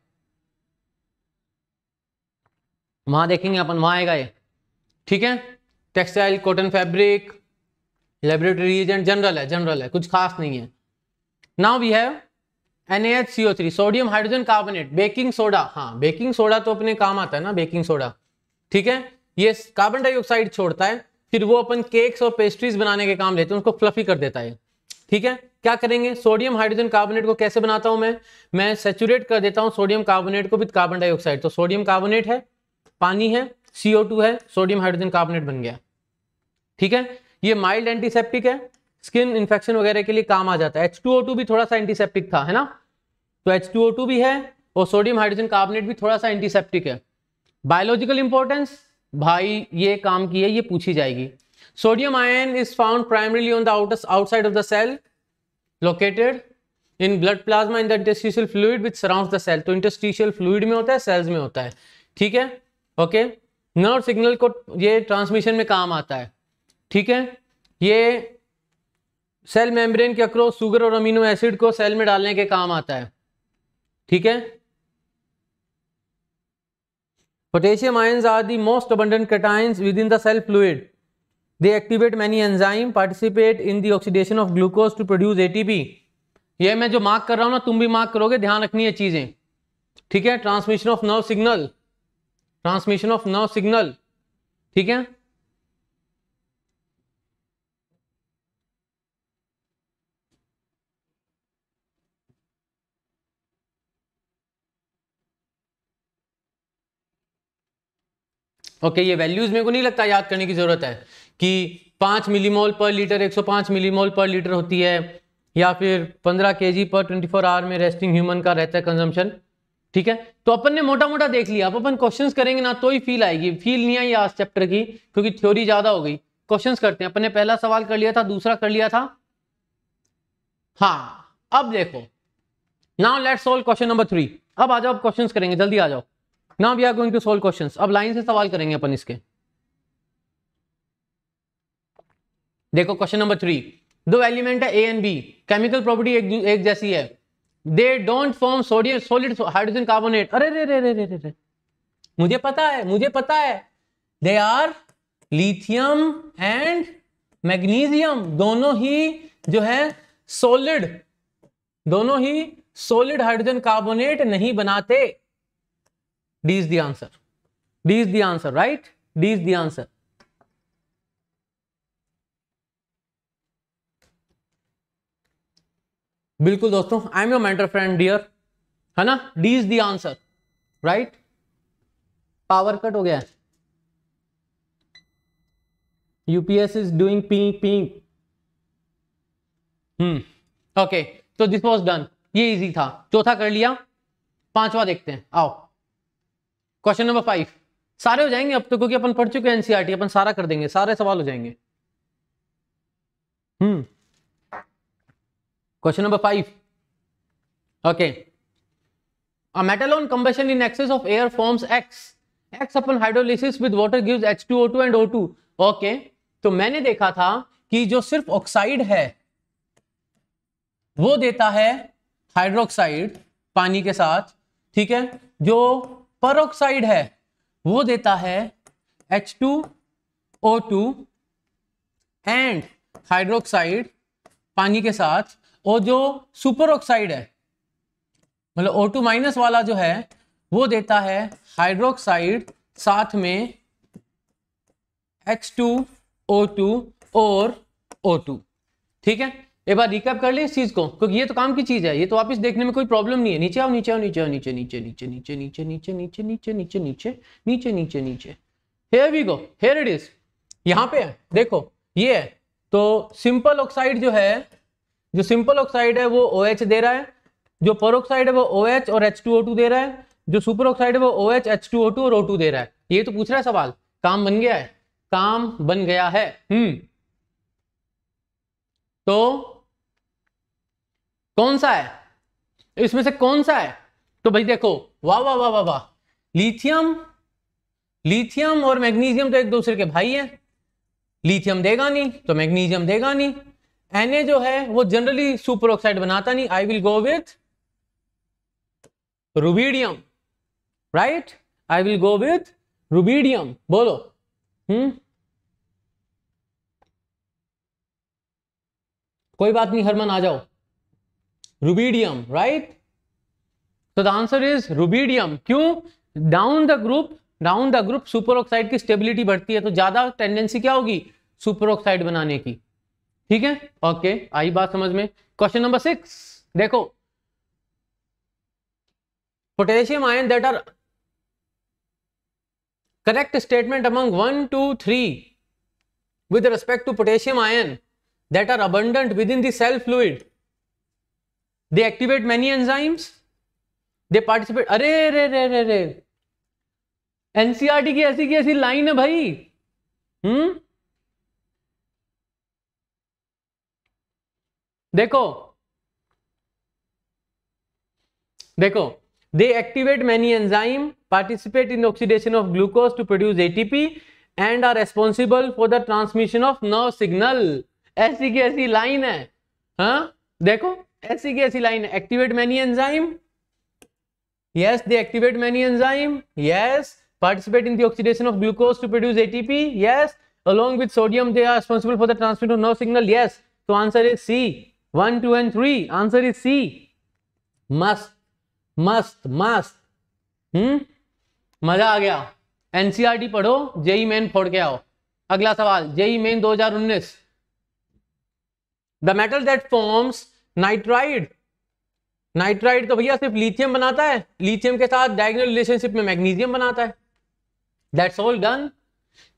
वहां देखेंगे अपन वहां आएगा ये ठीक है textile cotton fabric laboratory agent general है जनरल है कुछ खास नहीं है now we have NaHCO3 sodium hydrogen carbonate baking soda हाँ बेकिंग सोडा तो अपने काम आता है ना बेकिंग सोडा ठीक है ये कार्बन डाइऑक्साइड छोड़ता है फिर वो अपन केक्स और पेस्ट्रीज बनाने के काम लेते हैं उसको फ्लफी कर देता है ठीक है क्या करेंगे सोडियम हाइड्रोजन कार्बोनेट को कैसे बनाता हूं मैं मैं सेचुरेट कर देता हूं सोडियम कार्बोनेट को विद कार्बन डाइऑक्साइड तो सोडियम कार्बोनेट है पानी है सीओ है सोडियम हाइड्रोजन कार्बोनेट बन गया ठीक है ये माइल्ड एंटीसेप्टिक है स्किन इन्फेक्शन वगैरह के लिए काम आ जाता है एच भी थोड़ा सा एंटीसेप्टिक था है ना तो एच भी है और सोडियम हाइड्रोजन कार्बोनेट भी थोड़ा सा एंटीसेप्टिक है बायोलॉजिकल इंपॉर्टेंस भाई ये काम की है ये पूछी जाएगी sodium ion is found primarily on the outer outside of the cell located in blood plasma in the interstitial fluid which surround the cell तो इंटस्टिशियल फ्लूड में होता है सेल्स में होता है ठीक है ओके नर्व सिग्नल को ये ट्रांसमिशन में काम आता है ठीक है ये सेल मेम्ब्रेन के अक्रोस शुगर और अमीनो एसिड को सेल में डालने के काम आता है ठीक है potassium ions are the most abundant cations with in the cell fluid they activate many enzyme participate in the oxidation of glucose to produce TP ये मैं जो मार्क कर रहा हूँ ना तुम भी मार्क करोगे ध्यान रखनी है चीज़ें ठीक है transmission of nerve signal transmission of nerve signal ठीक है ओके ये वैल्यूज मेरे को नहीं लगता याद करने की जरूरत है कि पांच मिलीमोल पर लीटर एक सौ पांच मिलीमोल पर लीटर होती है या फिर पंद्रह के पर फोर आवर में रेस्टिंग ह्यूमन का रहता है कंजम्पशन ठीक है तो अपन ने मोटा मोटा देख लिया अब अपन क्वेश्चंस करेंगे ना तो ही फील आएगी फील नहीं आई आज चैप्टर की क्योंकि थ्योरी ज्यादा हो गई क्वेश्चंस करते हैं अपन ने पहला सवाल कर लिया था दूसरा कर लिया था हाँ अब देखो now let's solve question number three अब आ जाओ क्वेश्चन क्वेश्चंस करेंगे जल्दी आ जाओ ना we are going to solve question अब लाइन से सवाल करेंगे अपन इसके देखो क्वेश्चन नंबर थ्री दो एलिमेंट है A and B chemical property एक, एक जैसी है they don't form sodium solid hydrogen carbonate अरे रे रे रे रे रे रे मुझे पता है मुझे पता है they are lithium and magnesium दोनों ही जो है सोलिड दोनों ही सोलिड हाइड्रोजन कार्बोनेट नहीं बनाते D is the answer. D is the answer, right? D is the answer. बिल्कुल दोस्तों I am your mentor friend dear है ना D is the answer right power cut हो गया UPS is doing pink pink hmm okay तो this was done ये easy था चौथा कर लिया पांचवा देखते हैं आओ क्वेश्चन नंबर फाइव सारे हो जाएंगे अब तो क्योंकि अपन पढ़ चुके हैं एनसीईआरटी e अपन सारा कर देंगे सारे सवाल हो जाएंगे hmm question number five okay in excess of air forms X X अपन hydrolysis with X upon H two O two and O two okay तो मैंने देखा था कि जो सिर्फ ऑक्साइड है वो देता है हाइड्रोक्साइड पानी के साथ ठीक है जो परोक्साइड है वो देता है H two O two and hydroxide पानी के साथ और जो सुपर ऑक्साइड है मतलब ओ टू माइनस वाला जो है वो देता है हाइड्रोक्साइड साथ में एच टू ओ टू और ओ टू ठीक है एक बार रिकैप कर ले इस चीज को क्योंकि ये तो काम की चीज है ये तो वापस देखने में कोई प्रॉब्लम नहीं है नीचे आओ नीचे आओ नीचे आओ नीचे नीचे नीचे नीचे नीचे नीचे नीचे नीचे नीचे नीचे नीचे नीचे नीचे here we go here it is यहाँ पे है देखो ये है तो सिंपल ऑक्साइड जो है जो सिंपल ऑक्साइड है वो ओ OH दे रहा है जो परोक्साइड है वो ओ OH और एच दे रहा है जो सुपर ऑक्साइड है वो ओ OH, एच और ओ दे रहा है ये तो पूछ रहा है सवाल काम बन गया है काम बन गया है हम्म तो कौन सा है इसमें से कौन सा है तो भाई देखो वाह वाह वाह वाह वाह लिथियम लिथियम और मैग्नीशियम तो एक दूसरे के भाई हैं लिथियम देगा नहीं तो मैग्नीशियम देगा नहीं एन जो है वो जनरली सुपर ऑक्साइड बनाता नहीं I will go with rubidium right I will go with rubidium बोलो हम्म कोई बात नहीं हरमन आ जाओ रुबीडियम राइट तो द आंसर इज रुबीडियम क्यों down the group down the group superoxide की स्टेबिलिटी बढ़ती है तो ज्यादा टेंडेंसी क्या होगी सुपरऑक्साइड बनाने की ठीक है ओके आई बात समझ में क्वेश्चन नंबर सिक्स देखो potassium ion that are correct statement among one two three with respect to potassium ion that are abundant with in the self fluid they activate many enzymes they participate अरे रे रे रे रे NCERT e की ऐसी की ऐसी line है भाई हम्म देखो देखो they activate many enzyme participate in oxidation of glucose to produce ATP and are responsible for the transmission of nerve signal ऐसी की ऐसी लाइन है हा? देखो एसिकेसिलाइन activate many enzyme yes they activate many enzyme yes participate in oxidation of glucose to produce ATP yes along with sodium they are responsible for the transmit of nerve signal yes तो answer is C one to and three answer is C मस्त मस्त मस्त मजा आ गया NCR e पढ़ो JEE Main e फोड़ के आओ अगला सवाल e जेई मेन उन्नीस the metal that forms nitride nitride तो भैया सिर्फ लिथियम बनाता है लिथियम के साथ डायगोनल रिलेशनशिप में मैग्नीशियम बनाता है दैट्स ऑल डन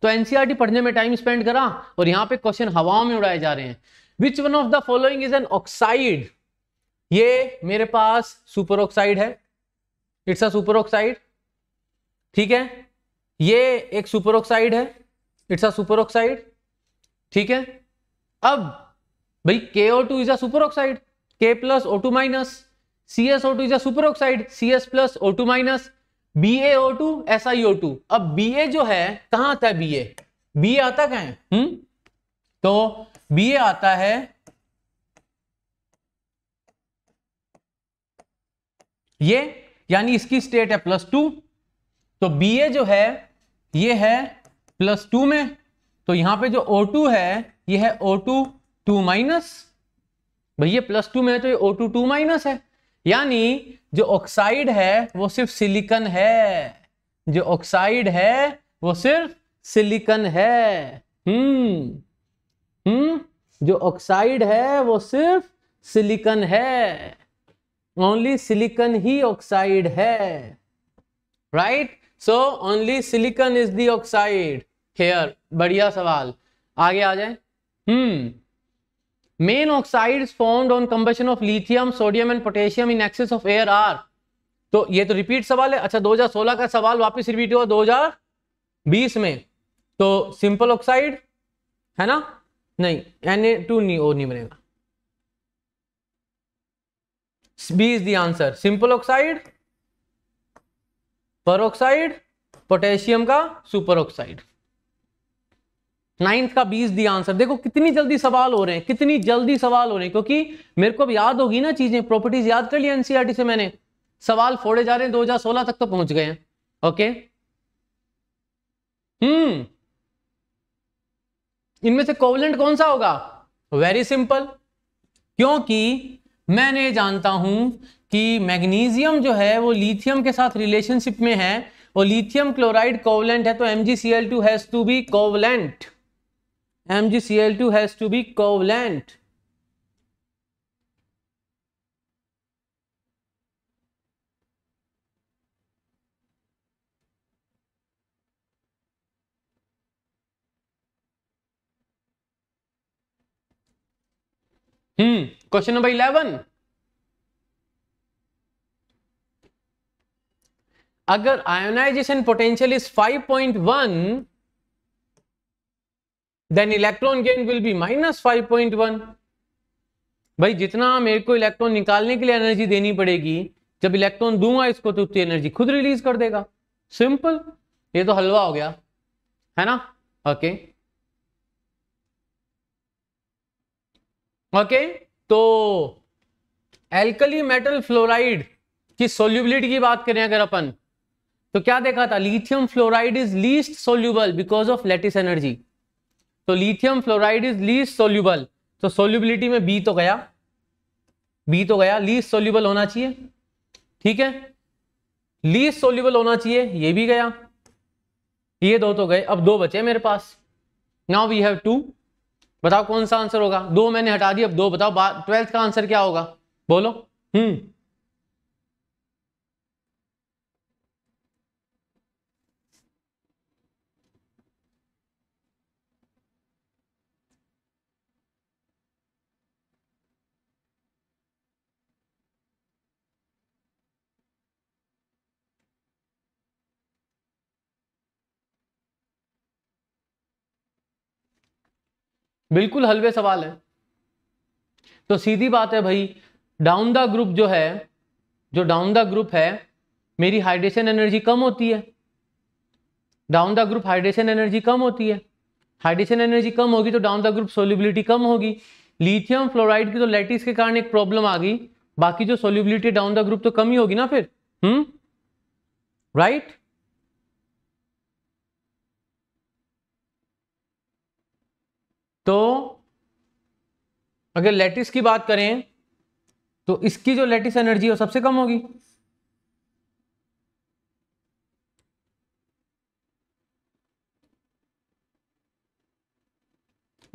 तो एनसीआरटी e पढ़ने में टाइम स्पेंड करा और यहां पे क्वेश्चन हवा में उड़ाए जा रहे हैं which one of the following is an oxide ये मेरे पास सुपर ऑक्साइड है इट्स अ सुपर ऑक्साइड ठीक है ये एक सुपर ऑक्साइड है इट्स अ सुपर ऑक्साइड ठीक है अब भाई K O two is a super oxide K plus O two minus C S O two is a super oxide C S plus O two minus B A O two S I O two अब B A जो है कहां आता है B A B ए आता कहें है हुँ? हम्म? तो बी ए आता है ये यानी इसकी स्टेट है प्लस टू तो बी ए जो है ये है प्लस टू में तो यहां पे जो ओ टू है ये है ओ टू टू माइनस भैया प्लस टू में तो ये ओ टू टू माइनस है यानी जो ऑक्साइड है वो सिर्फ सिलिकन है जो ऑक्साइड है वो सिर्फ सिलिकन है हम्म हम्म जो ऑक्साइड है वो सिर्फ सिलिकन है ओनली सिलिकन ही ऑक्साइड है right so only silicon is the oxide here बढ़िया सवाल आगे आ जाए hmm main oxides formed on combustion of lithium sodium and potassium in excess of air are तो ये तो रिपीट सवाल है अच्छा 2016 का सवाल वापस रिपीट हुआ 2020 में तो सिंपल ऑक्साइड है ना नहीं एन ए टू नी और नहीं बनेगा B is the answer simple oxide पर पोटेशियम का सुपर ऑक्साइड नाइन्थ का बीस दिया आंसर देखो कितनी जल्दी सवाल हो रहे हैं कितनी जल्दी सवाल हो रहे हैं क्योंकि मेरे को अब याद होगी ना चीजें प्रॉपर्टीज याद कर लिया एनसीआरटी से मैंने सवाल फोड़े जा रहे हैं दो हजार सोलह तक तो पहुंच गए हैं ओके हम्म इनमें से कोवलेंट कौन सा होगा वेरी सिंपल क्योंकि मैंने जानता हूं कि मैग्नीशियम जो है वो लिथियम के साथ रिलेशनशिप में है और लिथियम क्लोराइड कोवलेंट है तो M G C L two has to be covalent MgCl2 has to be covalent. Hmm question number eleven अगर ionization potential is 5.1 then electron gain will be minus five point one भाई जितना मेरे को electron निकालने के लिए energy देनी पड़ेगी जब इलेक्ट्रॉन दूंगा इसको तो उतनी एनर्जी खुद रिलीज कर देगा सिंपल ये तो हलवा हो गया है ना ओके okay. ओके okay, तो एल्कली मेटल फ्लोराइड की सोल्यूबिलिटी की बात करें अगर अपन तो क्या देखा था lithium fluoride is least soluble because of lattice energy तो lithium fluoride is least soluble तो सोल्यूबिलिटी में बी तो गया बी तो गया लीस्ट सोल्यूबल होना चाहिए ठीक है लीस्ट सोल्यूबल होना चाहिए ये भी गया ये दो तो गए अब दो बचे मेरे पास नाउ वी हैव टू बताओ कौन सा आंसर होगा दो मैंने हटा दिया अब दो बताओ ट्वेल्थ का आंसर क्या होगा बोलो हम्म बिल्कुल हलवे सवाल है तो सीधी बात है भाई डाउन द ग्रुप जो है जो डाउन द ग्रुप है मेरी हाइड्रेशन एनर्जी कम होती है down the group hydration energy कम होती है हाइड्रेशन एनर्जी कम होगी तो डाउन द ग्रुप सोल्यूबिलिटी कम होगी लिथियम फ्लोराइड की तो लेटिस के कारण एक प्रॉब्लम आ गई बाकी जो सोल्यूबिलिटी डाउन द ग्रुप तो कम ही होगी ना फिर हम्म राइट right? तो अगर लेटिस की बात करें तो इसकी जो लेटिस एनर्जी है सबसे कम होगी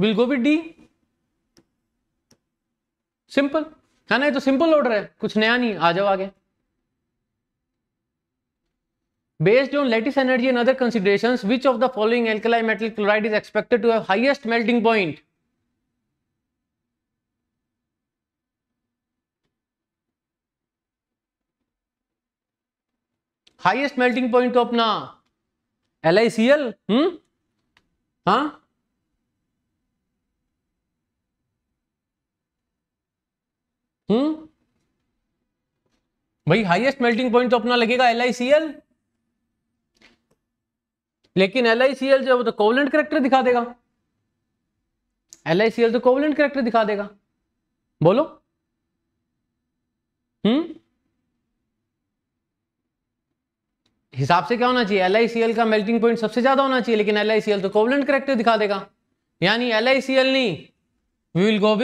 will go with D simple है ना ये तो सिंपल ऑर्डर है कुछ नया नहीं आ जाओ आगे Based on lattice energy and other considerations, which of the following alkali metal chloride is expected to have highest melting point? Highest melting point तो अपना एल आई सी एल हम्म हाँ हम्म भाई हाईएस्ट मेल्टिंग पॉइंट तो अपना लगेगा L I C L लेकिन L I C L जो तो कोवलेंट करेक्टर दिखा देगा एल आई सी एल तो कोवलेंट करेक्टर दिखा देगा बोलो हम्म हिसाब से क्या होना चाहिए एल आई सी एल का मेल्टिंग पॉइंट सबसे ज्यादा होना चाहिए लेकिन एल तो कोवलेंट करेक्टर दिखा देगा यानी एल आई सी एल नहीं we will go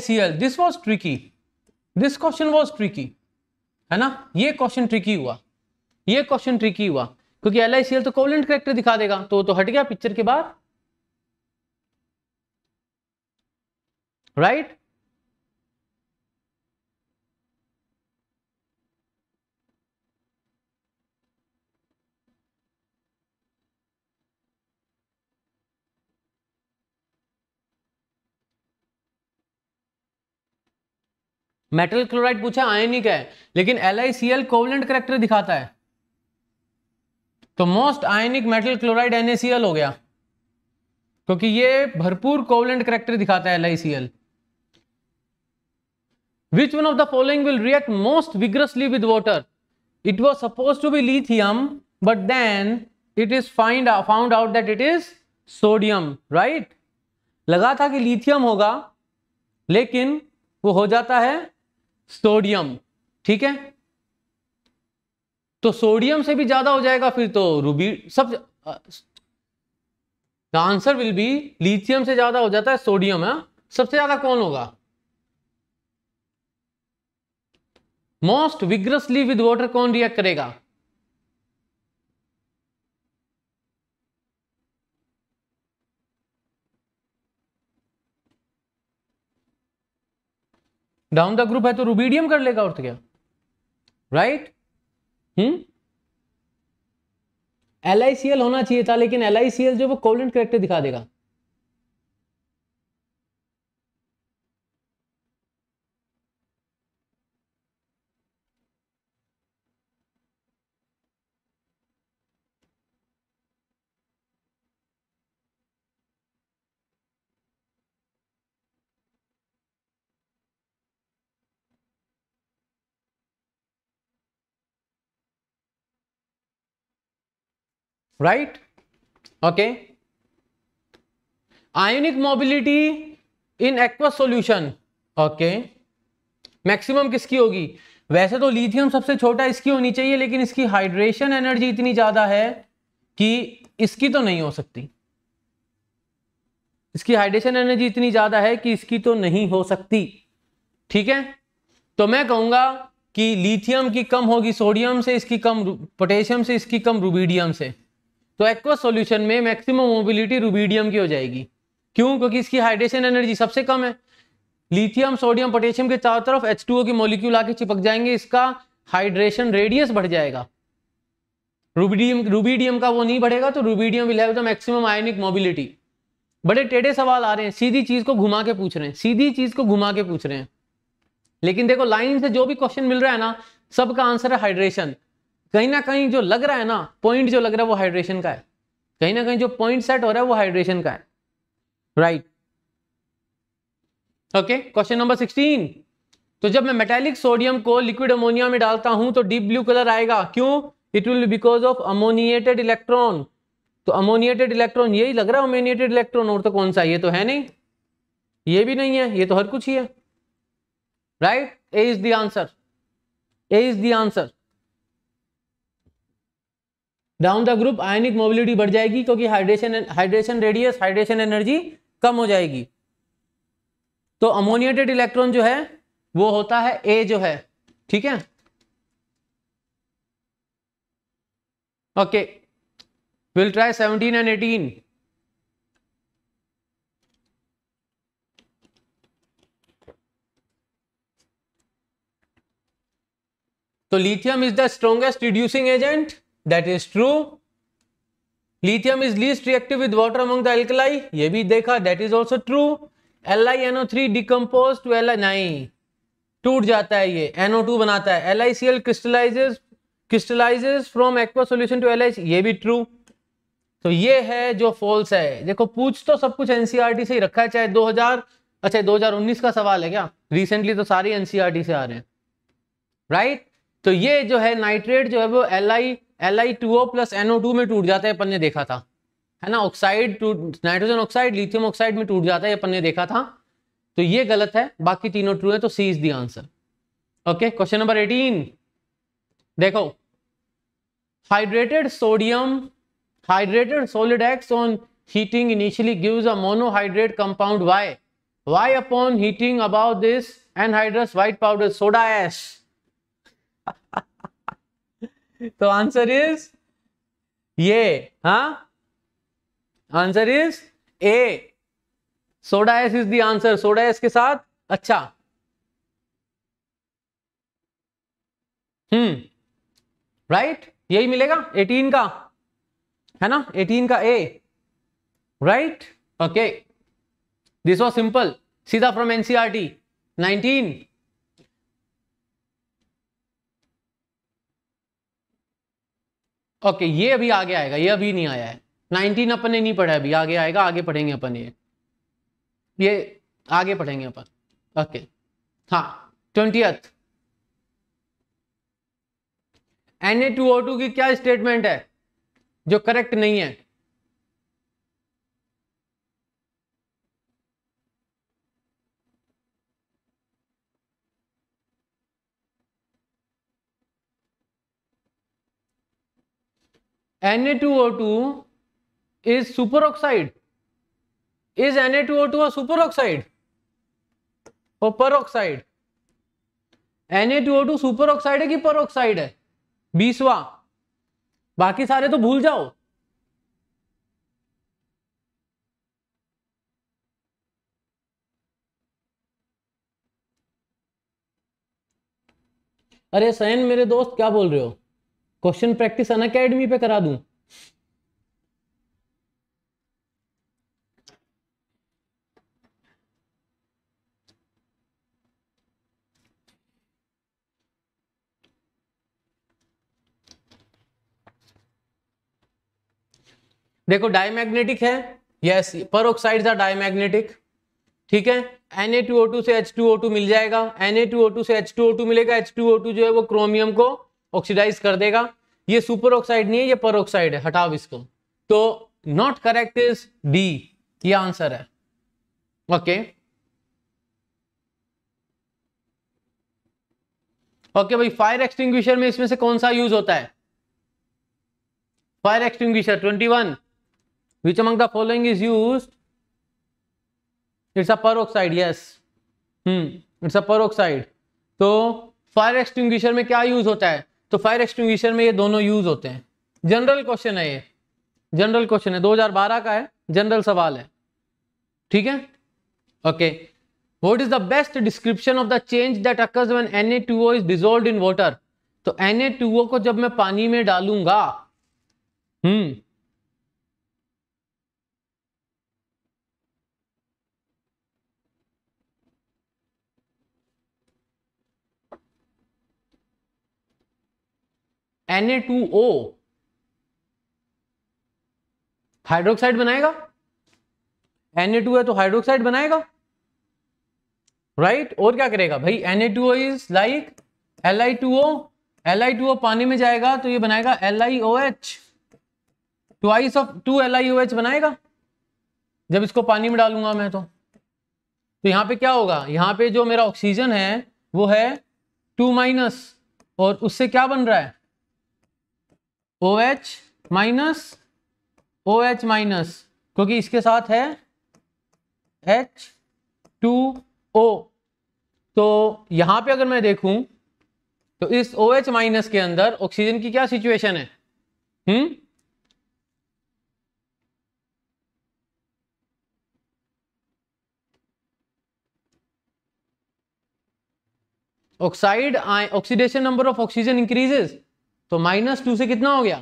C L this was tricky this question was tricky है ना ये क्वेश्चन ट्रिकी हुआ ये क्वेश्चन ट्रिकी हुआ क्योंकि एल तो कोवलेंट करेक्टर दिखा देगा तो तो हट गया पिक्चर के बाद राइट मेटल क्लोराइड पूछा आयनिक है लेकिन L I C L covalent character दिखाता है तो most ionic metal chloride NaCl हो गया क्योंकि ये भरपूर कोवलेंट करेक्टर दिखाता है LiCl which one of the following will react most vigorously with water it was suppose to be lithium but then it is find found out that it is sodium right लगा था कि lithium होगा लेकिन वो हो जाता है sodium ठीक है तो सोडियम से भी ज्यादा हो जाएगा फिर तो रूबी सब the answer will be lithium से ज्यादा हो जाता है सोडियम है हाँ? सबसे ज्यादा कौन होगा मोस्ट विग्रसली विद वॉटर कौन रिएक्ट करेगा डाउन द ग्रुप है तो रूबीडियम कर लेगा और तो क्या राइट right? सी हम्म? एल होना चाहिए था लेकिन एल आई जो वो कोवलेंट करेक्टर दिखा देगा right okay ionic mobility in aqua solution okay maximum किसकी होगी वैसे तो लिथियम सबसे छोटा इसकी होनी चाहिए लेकिन इसकी हाइड्रेशन एनर्जी इतनी ज्यादा है कि इसकी तो नहीं हो सकती इसकी हाइड्रेशन एनर्जी इतनी ज्यादा है कि इसकी तो नहीं हो सकती ठीक है तो मैं कहूंगा कि लिथियम की कम होगी सोडियम से इसकी कम पोटेशियम से इसकी कम रूबीडियम से तो एक्वा सॉल्यूशन में मैक्सिमम मोबिलिटी रूबीडियम की हो जाएगी क्यों क्योंकि इसकी हाइड्रेशन एनर्जी सबसे कम है लिथियम सोडियम पोटेशियम के चारों तरफ एच के मोलिक्यूल आके चिपक जाएंगे इसका हाइड्रेशन रेडियस बढ़ जाएगा रूबीडियम रूबीडियम का वो नहीं बढ़ेगा तो rubidium will have the maximum ionic mobility बड़े टेढ़े सवाल आ रहे हैं सीधी चीज को घुमा के पूछ रहे हैं सीधी चीज को घुमा के पूछ रहे हैं लेकिन देखो लाइन से जो भी क्वेश्चन मिल रहा है ना सबका आंसर है हाइड्रेशन कहीं ना कहीं जो लग रहा है ना पॉइंट जो लग रहा है वो हाइड्रेशन का है कहीं ना कहीं जो पॉइंट सेट हो रहा है वो हाइड्रेशन का है right okay question number sixteen तो जब मैं मेटेलिक सोडियम को लिक्विड अमोनिया में डालता हूं तो डीप ब्लू कलर आएगा क्यों it will because of ammoniated electron तो अमोनिएटेड इलेक्ट्रॉन यही लग रहा है अमोनिएटेड इलेक्ट्रॉन और तो कौन सा ये तो है नहीं ये भी नहीं है ये तो हर कुछ ही है right A is the answer A is the answer down the group ionic mobility बढ़ जाएगी क्योंकि hydration hydration radius hydration energy कम हो जाएगी तो अमोनिएटेड इलेक्ट्रॉन जो है वो होता है ए जो है ठीक है okay will try seventeen and eighteen तो lithium is the strongest reducing agent that is true lithium is least reactive with water among the alkali ये भी देखा that is also true L I N O three decompose to L I nine टूट जाता है ये N O two बनाता है L I C L crystallizes crystallizes from aqua solution to L I ये भी ट्रू तो ये है जो फॉल्स है देखो पूछ तो सब कुछ एनसीईआरटी e से ही रखा है चाहे 2000 अच्छा 2019 का सवाल है क्या रिसेंटली तो सारे एनसीईआरटी e से आ रहे हैं राइट तो ये जो है नाइट्रेट जो है वो L I L I two O plus N O two में टूट जाता है अपन ने देखा था है ना oxide nitrogen oxide lithium oxide में टूट जाता है अपन ने देखा था तो ये गलत है बाकी तीनों ट्रू है तो C is the answer okay question number eighteen देखो hydrated sodium hydrated solid X on heating initially gives a monohydrate compound Y Y upon heating about this anhydrous white powder soda ash तो answer is ये हा answer is A soda ash is the answer soda ash के साथ अच्छा हम्म right right? यही मिलेगा 18 का है ना 18 का A right okay this was simple सीधा फ्रॉम एनसीआरटी नाइनटीन ओके ये अभी आगे आएगा ये अभी नहीं आया है नाइनटीन अपन ने नहीं पढ़ा अभी आगे आएगा आगे पढ़ेंगे अपन ये ये आगे पढ़ेंगे अपन ओके हाँ twentieth N A two O two की क्या स्टेटमेंट है जो करेक्ट नहीं है Na2O2 is superoxide. Is Na2O2 a superoxide or peroxide? Na2O2 oxide है कि ऑक्साइड है बीसवा बाकी सारे तो भूल जाओ अरे सैन मेरे दोस्त क्या बोल रहे हो क्वेश्चन प्रैक्टिस अन अकेडमी पे करा दूं देखो डायमैग्नेटिक है यस पर ऑक्साइड था डायमैग्नेटिक ठीक है Na2O2 से H2O2 मिल जाएगा Na2O2 से H2O2 मिलेगा H2O2 जो है वो क्रोमियम को ऑक्सीडाइज कर देगा ये सुपर ऑक्साइड नहीं है ये पर है हटाओ इसको तो नॉट करेक्ट इज डी ये आंसर है ओके ओके भाई फायर एक्सटिंग में इसमें से कौन सा यूज होता है fire extinguisher 21 which among the following is use it's a peroxide yes hmm it's a peroxide तो फायर एक्सटिंग में क्या यूज होता है तो फायर एक्सटिंग्विशर में ये दोनों यूज होते हैं जनरल क्वेश्चन है ये जनरल क्वेश्चन है 2012 का है जनरल सवाल है ठीक है okay what is the best description of the change that occurs when Na2O is dissolve in water तो Na2O को जब मैं पानी में डालूंगा हम्म Na2O हाइड्रोक्साइड बनाएगा Na2 है तो हाइड्रोक्साइड बनाएगा राइट right? और क्या करेगा भाई Na2O is like Li2O Li2O पानी में जाएगा तो ये बनाएगा LiOH twice of two LiOH बनाएगा जब इसको पानी में डालूंगा मैं तो तो यहां पे क्या होगा यहां पे जो मेरा ऑक्सीजन है वो है टू माइनस और उससे क्या बन रहा है O H minus O H minus क्योंकि इसके साथ है एच टू ओ तो यहां पे अगर मैं देखूं तो इस ओ एच माइनस के अंदर ऑक्सीजन की क्या सिचुएशन है hmm oxide oxidation number of oxygen increases तो माइनस टू से कितना हो गया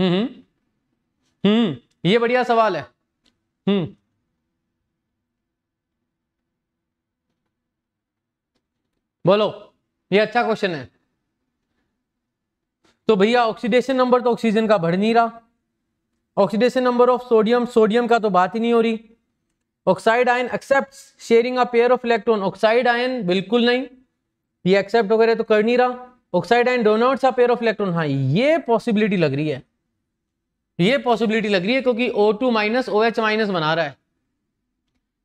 हम्म, हम्म हम्म ये बढ़िया सवाल है हम्म बोलो ये अच्छा क्वेश्चन है तो भैया ऑक्सीडेशन नंबर तो ऑक्सीजन का बढ़ नहीं रहा oxidation number of sodium sodium का तो बात ही नहीं हो रही oxide ion except sharing a pair of electron oxide ion बिल्कुल नहीं ये एक्सेप्ट वगैरह तो कर नहीं रहा oxide ion donate a pair of electron हाँ ये पॉसिबिलिटी लग रही है ये पॉसिबिलिटी लग रही है क्योंकि O two minus O H minus बना रहा है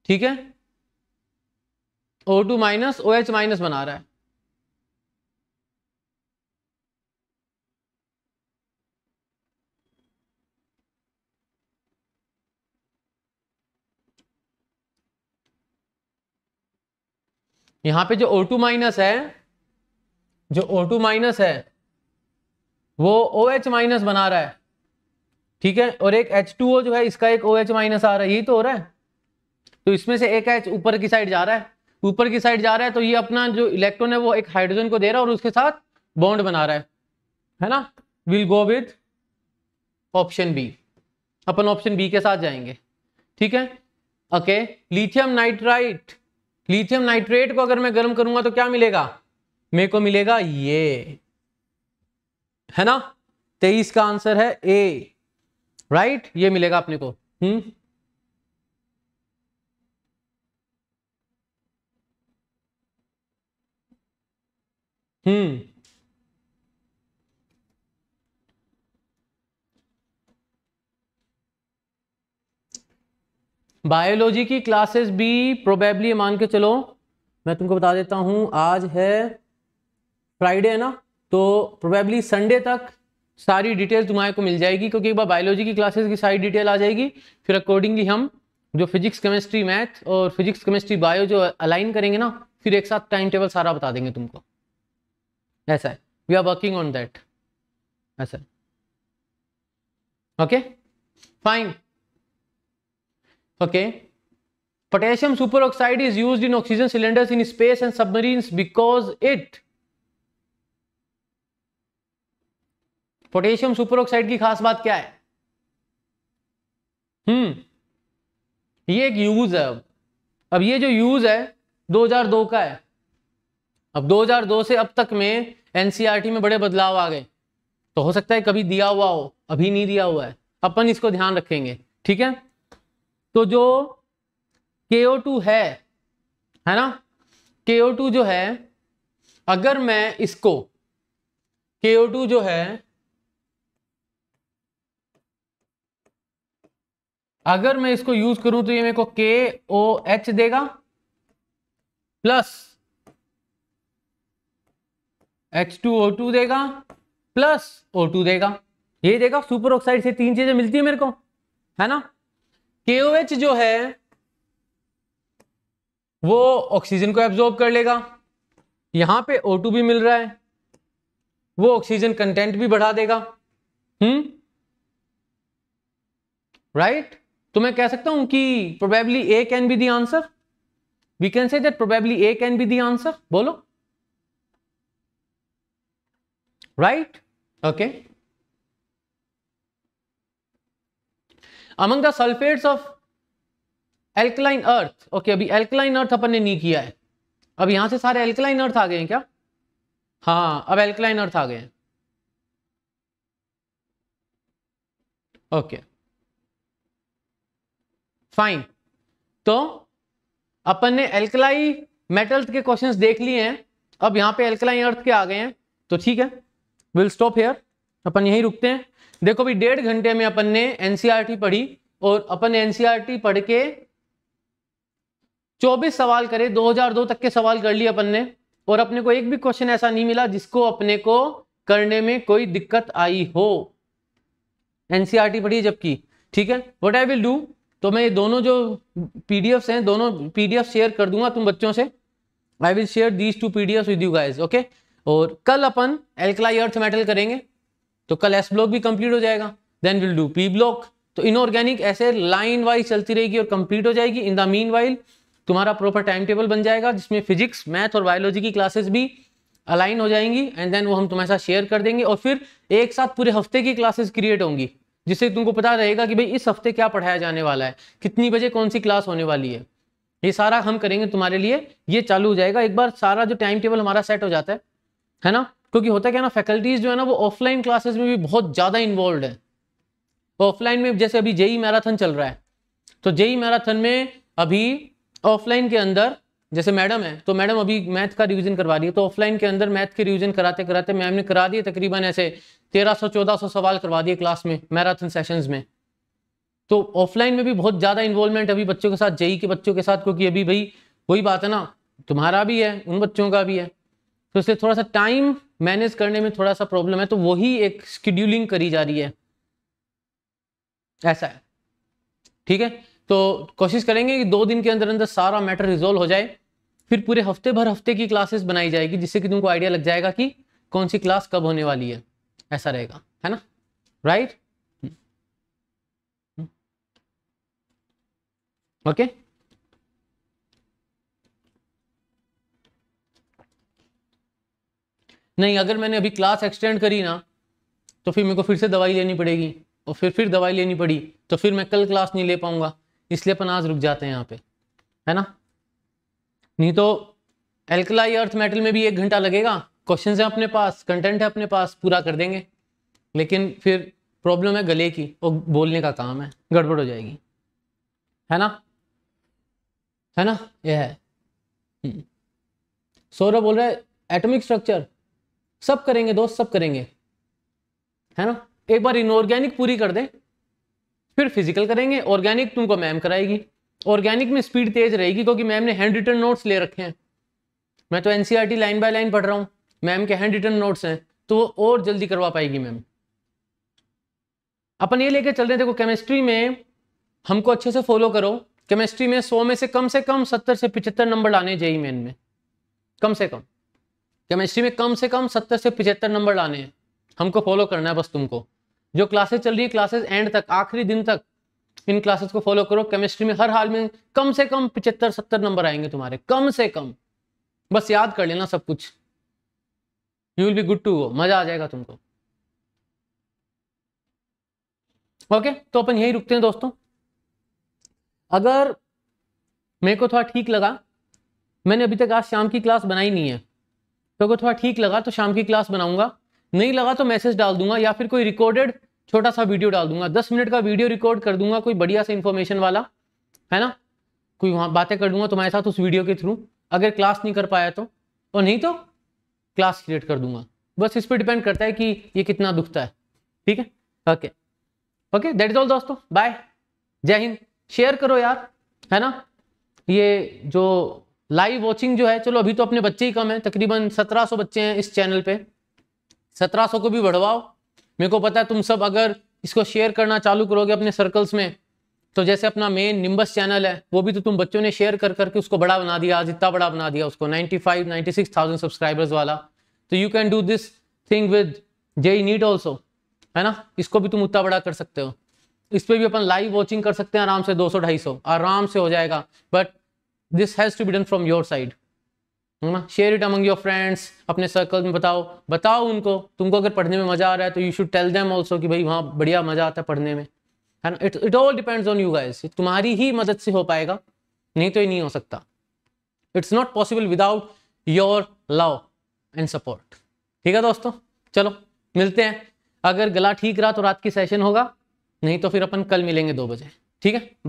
ठीक है O two minus O H minus बना रहा है यहां पे जो ओ टू माइनस है जो ओ टू माइनस है वो ओ एच माइनस बना रहा है ठीक है और एक एच टू जो है इसका एक ओ एच माइनस आ रहा है यही तो हो रहा है तो इसमें से एक एच ऊपर की साइड जा रहा है ऊपर की साइड जा रहा है तो ये अपना जो इलेक्ट्रॉन है वो एक हाइड्रोजन को दे रहा है और उसके साथ बॉन्ड बना रहा है है ना will go with option B अपन ऑप्शन बी के साथ जाएंगे ठीक है okay lithium nitrite lithium nitrate को अगर मैं गर्म करूंगा तो क्या मिलेगा मेरे को मिलेगा ये है ना तेईस का आंसर है ए राइट ये मिलेगा अपने को हम्म हम्म बायोलॉजी की क्लासेस भी प्रोबेबली मान के चलो मैं तुमको बता देता हूँ आज है फ्राइडे है ना तो प्रोबेबली संडे तक सारी डिटेल तुम्हारे को मिल जाएगी क्योंकि एक बार बायोलॉजी की क्लासेस की सारी डिटेल आ जाएगी फिर अकॉर्डिंगली हम जो फिजिक्स केमिस्ट्री मैथ और फिजिक्स केमिस्ट्री बायो जो अलाइन करेंगे ना फिर एक साथ टाइम टेबल सारा बता देंगे तुमको ऐसा है we are working on that ऐसा okay fine potassium superoxide is use in oxygen cylinders in space and submarines because it potassium superoxide की खास बात क्या है हम्म ये एक यूज है अब अब ये जो यूज है 2002 का है अब 2002 से अब तक में एनसीईआरटी e में बड़े बदलाव आ गए तो हो सकता है कभी दिया हुआ हो अभी नहीं दिया हुआ है अपन इसको ध्यान रखेंगे ठीक है तो जो KO2 है है ना KO2 जो है अगर मैं इसको KO2 जो है अगर मैं इसको यूज करूं तो ये मेरे को के ओ एच देगा plus H two O two देगा प्लस ओ टू देगा ये देगा सुपर ऑक्साइड से तीन चीजें मिलती है मेरे को है ना KOH जो है वो ऑक्सीजन को एब्जॉर्ब कर लेगा यहां पे O2 भी मिल रहा है वो ऑक्सीजन कंटेंट भी बढ़ा देगा हम्म राइट तो मैं कह सकता हूं कि probably A can be the answer we can say that probably A can be the answer बोलो right okay among the sulphates of alkaline earth okay अभी एल्कलाइन अर्थ अपन ने नहीं किया है अब यहां से सारे एल्कलाइन अर्थ आ गए हैं क्या हाँ अब एल्कलाइन अर्थ आ गए हैं ओके फाइन तो अपन ने एल्कलाई मेटल्स के क्वेश्चंस देख लिए हैं अब यहां पे एल्कलाई अर्थ के आ गए हैं तो ठीक है विल स्टॉप हेयर अपन यहीं रुकते हैं देखो भाई डेढ़ घंटे में अपन ने एनसीईआरटी e पढ़ी और अपन एनसीईआरटी e पढ़ के 24 सवाल करे 2002 तक के सवाल कर लिए अपन ने और अपने को एक भी क्वेश्चन ऐसा नहीं मिला जिसको अपने को करने में कोई दिक्कत आई हो एनसीईआरटी e पढ़ी जबकि ठीक है वट आई विल डू तो मैं ये दोनों जो पीडीएफ्स हैं दोनों पीडीएफ शेयर कर दूंगा तुम बच्चों से I will share these two PDF with you guys okay और कल अपन एल्कलाई अर्थ मेटल करेंगे तो कल एस ब्लॉक भी कंप्लीट हो जाएगा then will do P block तो इनऑर्गेनिक ऐसे लाइन वाइज चलती रहेगी और कंप्लीट हो जाएगी इन द मीन वाइल तुम्हारा प्रॉपर टाइम टेबल बन जाएगा जिसमें फिजिक्स मैथ और बायोलॉजी की क्लासेस भी अलाइन हो जाएंगी एंड देन वो हम तुम्हारे साथ शेयर कर देंगे और फिर एक साथ पूरे हफ्ते की क्लासेस क्रिएट होंगी जिससे तुमको पता रहेगा कि भाई इस हफ्ते क्या पढ़ाया जाने वाला है कितनी बजे कौन सी क्लास होने वाली है ये सारा हम करेंगे तुम्हारे लिए ये चालू हो जाएगा एक बार सारा जो टाइम टेबल हमारा सेट हो जाता है है ना क्योंकि होता क्या ना फैकल्टीज जो है ना वो ऑफलाइन क्लासेस में भी बहुत ज़्यादा इन्वॉल्व है ऑफलाइन में जैसे अभी जेई मैराथन चल रहा है तो जेई मैराथन में अभी ऑफलाइन के अंदर जैसे मैडम है तो मैडम अभी मैथ का रिवीजन करवा रही है तो ऑफलाइन के अंदर मैथ के रिवीजन कराते कराते मैम ने करा दिए तकरीबन ऐसे 1300-1400 सवाल करवा दिए क्लास में मैराथन सेशंस में तो ऑफलाइन में भी बहुत ज़्यादा इन्वॉल्वमेंट अभी बच्चों के साथ जेई के बच्चों के साथ क्योंकि अभी भाई वही बात है ना तुम्हारा भी है उन बच्चों का भी है तो इसलिए थोड़ा सा टाइम मैनेज करने में थोड़ा सा प्रॉब्लम है तो वही एक स्कड्यूलिंग करी जा रही है ऐसा है ठीक है तो कोशिश करेंगे कि दो दिन के अंदर अंदर सारा मैटर रिजोल्व हो जाए फिर पूरे हफ्ते भर हफ्ते की क्लासेस बनाई जाएगी जिससे कि तुमको आइडिया लग जाएगा कि कौन सी क्लास कब होने वाली है ऐसा रहेगा है ना right okay hmm. Hmm. okay? नहीं अगर मैंने अभी क्लास एक्सटेंड करी ना तो फिर मेरे को फिर से दवाई लेनी पड़ेगी और फिर फिर दवाई लेनी पड़ी तो फिर मैं कल क्लास नहीं ले पाऊंगा इसलिए अपन आज रुक जाते हैं यहाँ पे है ना नहीं तो एल्कलाई अर्थ मेटल में भी एक घंटा लगेगा क्वेश्चन है अपने पास कंटेंट है अपने पास पूरा कर देंगे लेकिन फिर प्रॉब्लम है गले की और बोलने का काम है गड़बड़ हो जाएगी है ना है ना यह है हम्म। सौरभ बोल रहे एटमिक एटॉमिक स्ट्रक्चर सब करेंगे दोस्त सब करेंगे है ना एक बार इनऑर्गेनिक पूरी कर दें फिर फिजिकल करेंगे ऑर्गेनिक तुमको मैम कराएगी ऑर्गेनिक में स्पीड तेज रहेगी क्योंकि मैम ने हैंड रिटर्न नोट्स ले रखे हैं मैं तो एनसीईआरटी लाइन बाय लाइन पढ़ रहा हूँ मैम के हैंड रिटर्न नोट्स हैं तो वो और जल्दी करवा पाएगी मैम अपन ये लेके चल रहे हैं देखो केमिस्ट्री में हमको अच्छे से फॉलो करो केमिस्ट्री में सौ में से कम से कम सत्तर से पिछहत्तर नंबर लाने चाहिए मेन e e में कम से कम केमिस्ट्री में कम से कम सत्तर से पिछहत्तर नंबर लाने हैं हमको फॉलो करना है बस तुमको जो क्लासेस चल रही है क्लासेस एंड तक आखिरी दिन तक इन क्लासेस को फॉलो करो केमिस्ट्री में हर हाल में कम से कम पिछहत्तर सत्तर नंबर आएंगे तुम्हारे कम से कम बस याद कर लेना सब कुछ you will be good to go मजा आ जाएगा तुमको ओके okay? तो अपन यही रुकते हैं दोस्तों अगर मेरे को थोड़ा ठीक लगा मैंने अभी तक आज शाम की क्लास बनाई नहीं है तो अगर थोड़ा ठीक लगा तो शाम की क्लास बनाऊंगा नहीं लगा तो मैसेज डाल दूंगा या फिर कोई रिकॉर्डेड छोटा सा वीडियो डाल दूंगा दस मिनट का वीडियो रिकॉर्ड कर दूंगा कोई बढ़िया सा इन्फॉर्मेशन वाला है ना कोई वहाँ बातें कर दूंगा तुम्हारे साथ उस वीडियो के थ्रू अगर क्लास नहीं कर पाया तो और नहीं तो क्लास क्रिएट कर दूंगा बस इस पर डिपेंड करता है कि ये कितना दुखता है ठीक है okay okay that is all दोस्तों बाय जय हिंद शेयर करो यार है ना ये जो लाइव वॉचिंग जो है चलो अभी तो अपने बच्चे ही कम है तकरीबन 1700 बच्चे हैं इस चैनल पे 1700 को भी बढ़वाओ मेरे को पता है तुम सब अगर इसको शेयर करना चालू करोगे अपने सर्कल्स में तो जैसे अपना मेन निम्बस चैनल है वो भी तो तुम बच्चों ने शेयर कर करके उसको बड़ा बना दिया आज इतना बड़ा बना दिया उसको सिक्स थाउजेंड सब्सक्राइबर्स वाला तो you can do this thing with J need also है ना इसको भी तुम उतना बड़ा कर सकते हो इस पर भी अपन लाइव वॉचिंग कर सकते हैं आराम से 200 250 आराम से हो जाएगा but this has to be done from your side है ना share it among your friends अपने सर्कल में बताओ बताओ उनको तुमको अगर पढ़ने में मजा आ रहा है तो you should tell them also कि भाई वहाँ बढ़िया मजा आता है पढ़ने में है ना it it all depends on you guys तुम्हारी ही मदद से हो पाएगा नहीं तो ये नहीं हो सकता it's not possible without your love and support ठीक है दोस्तों चलो मिलते हैं अगर गला ठीक रहा तो रात की सेशन होगा नहीं तो फिर अपन कल मिलेंगे दो बजे ठीक है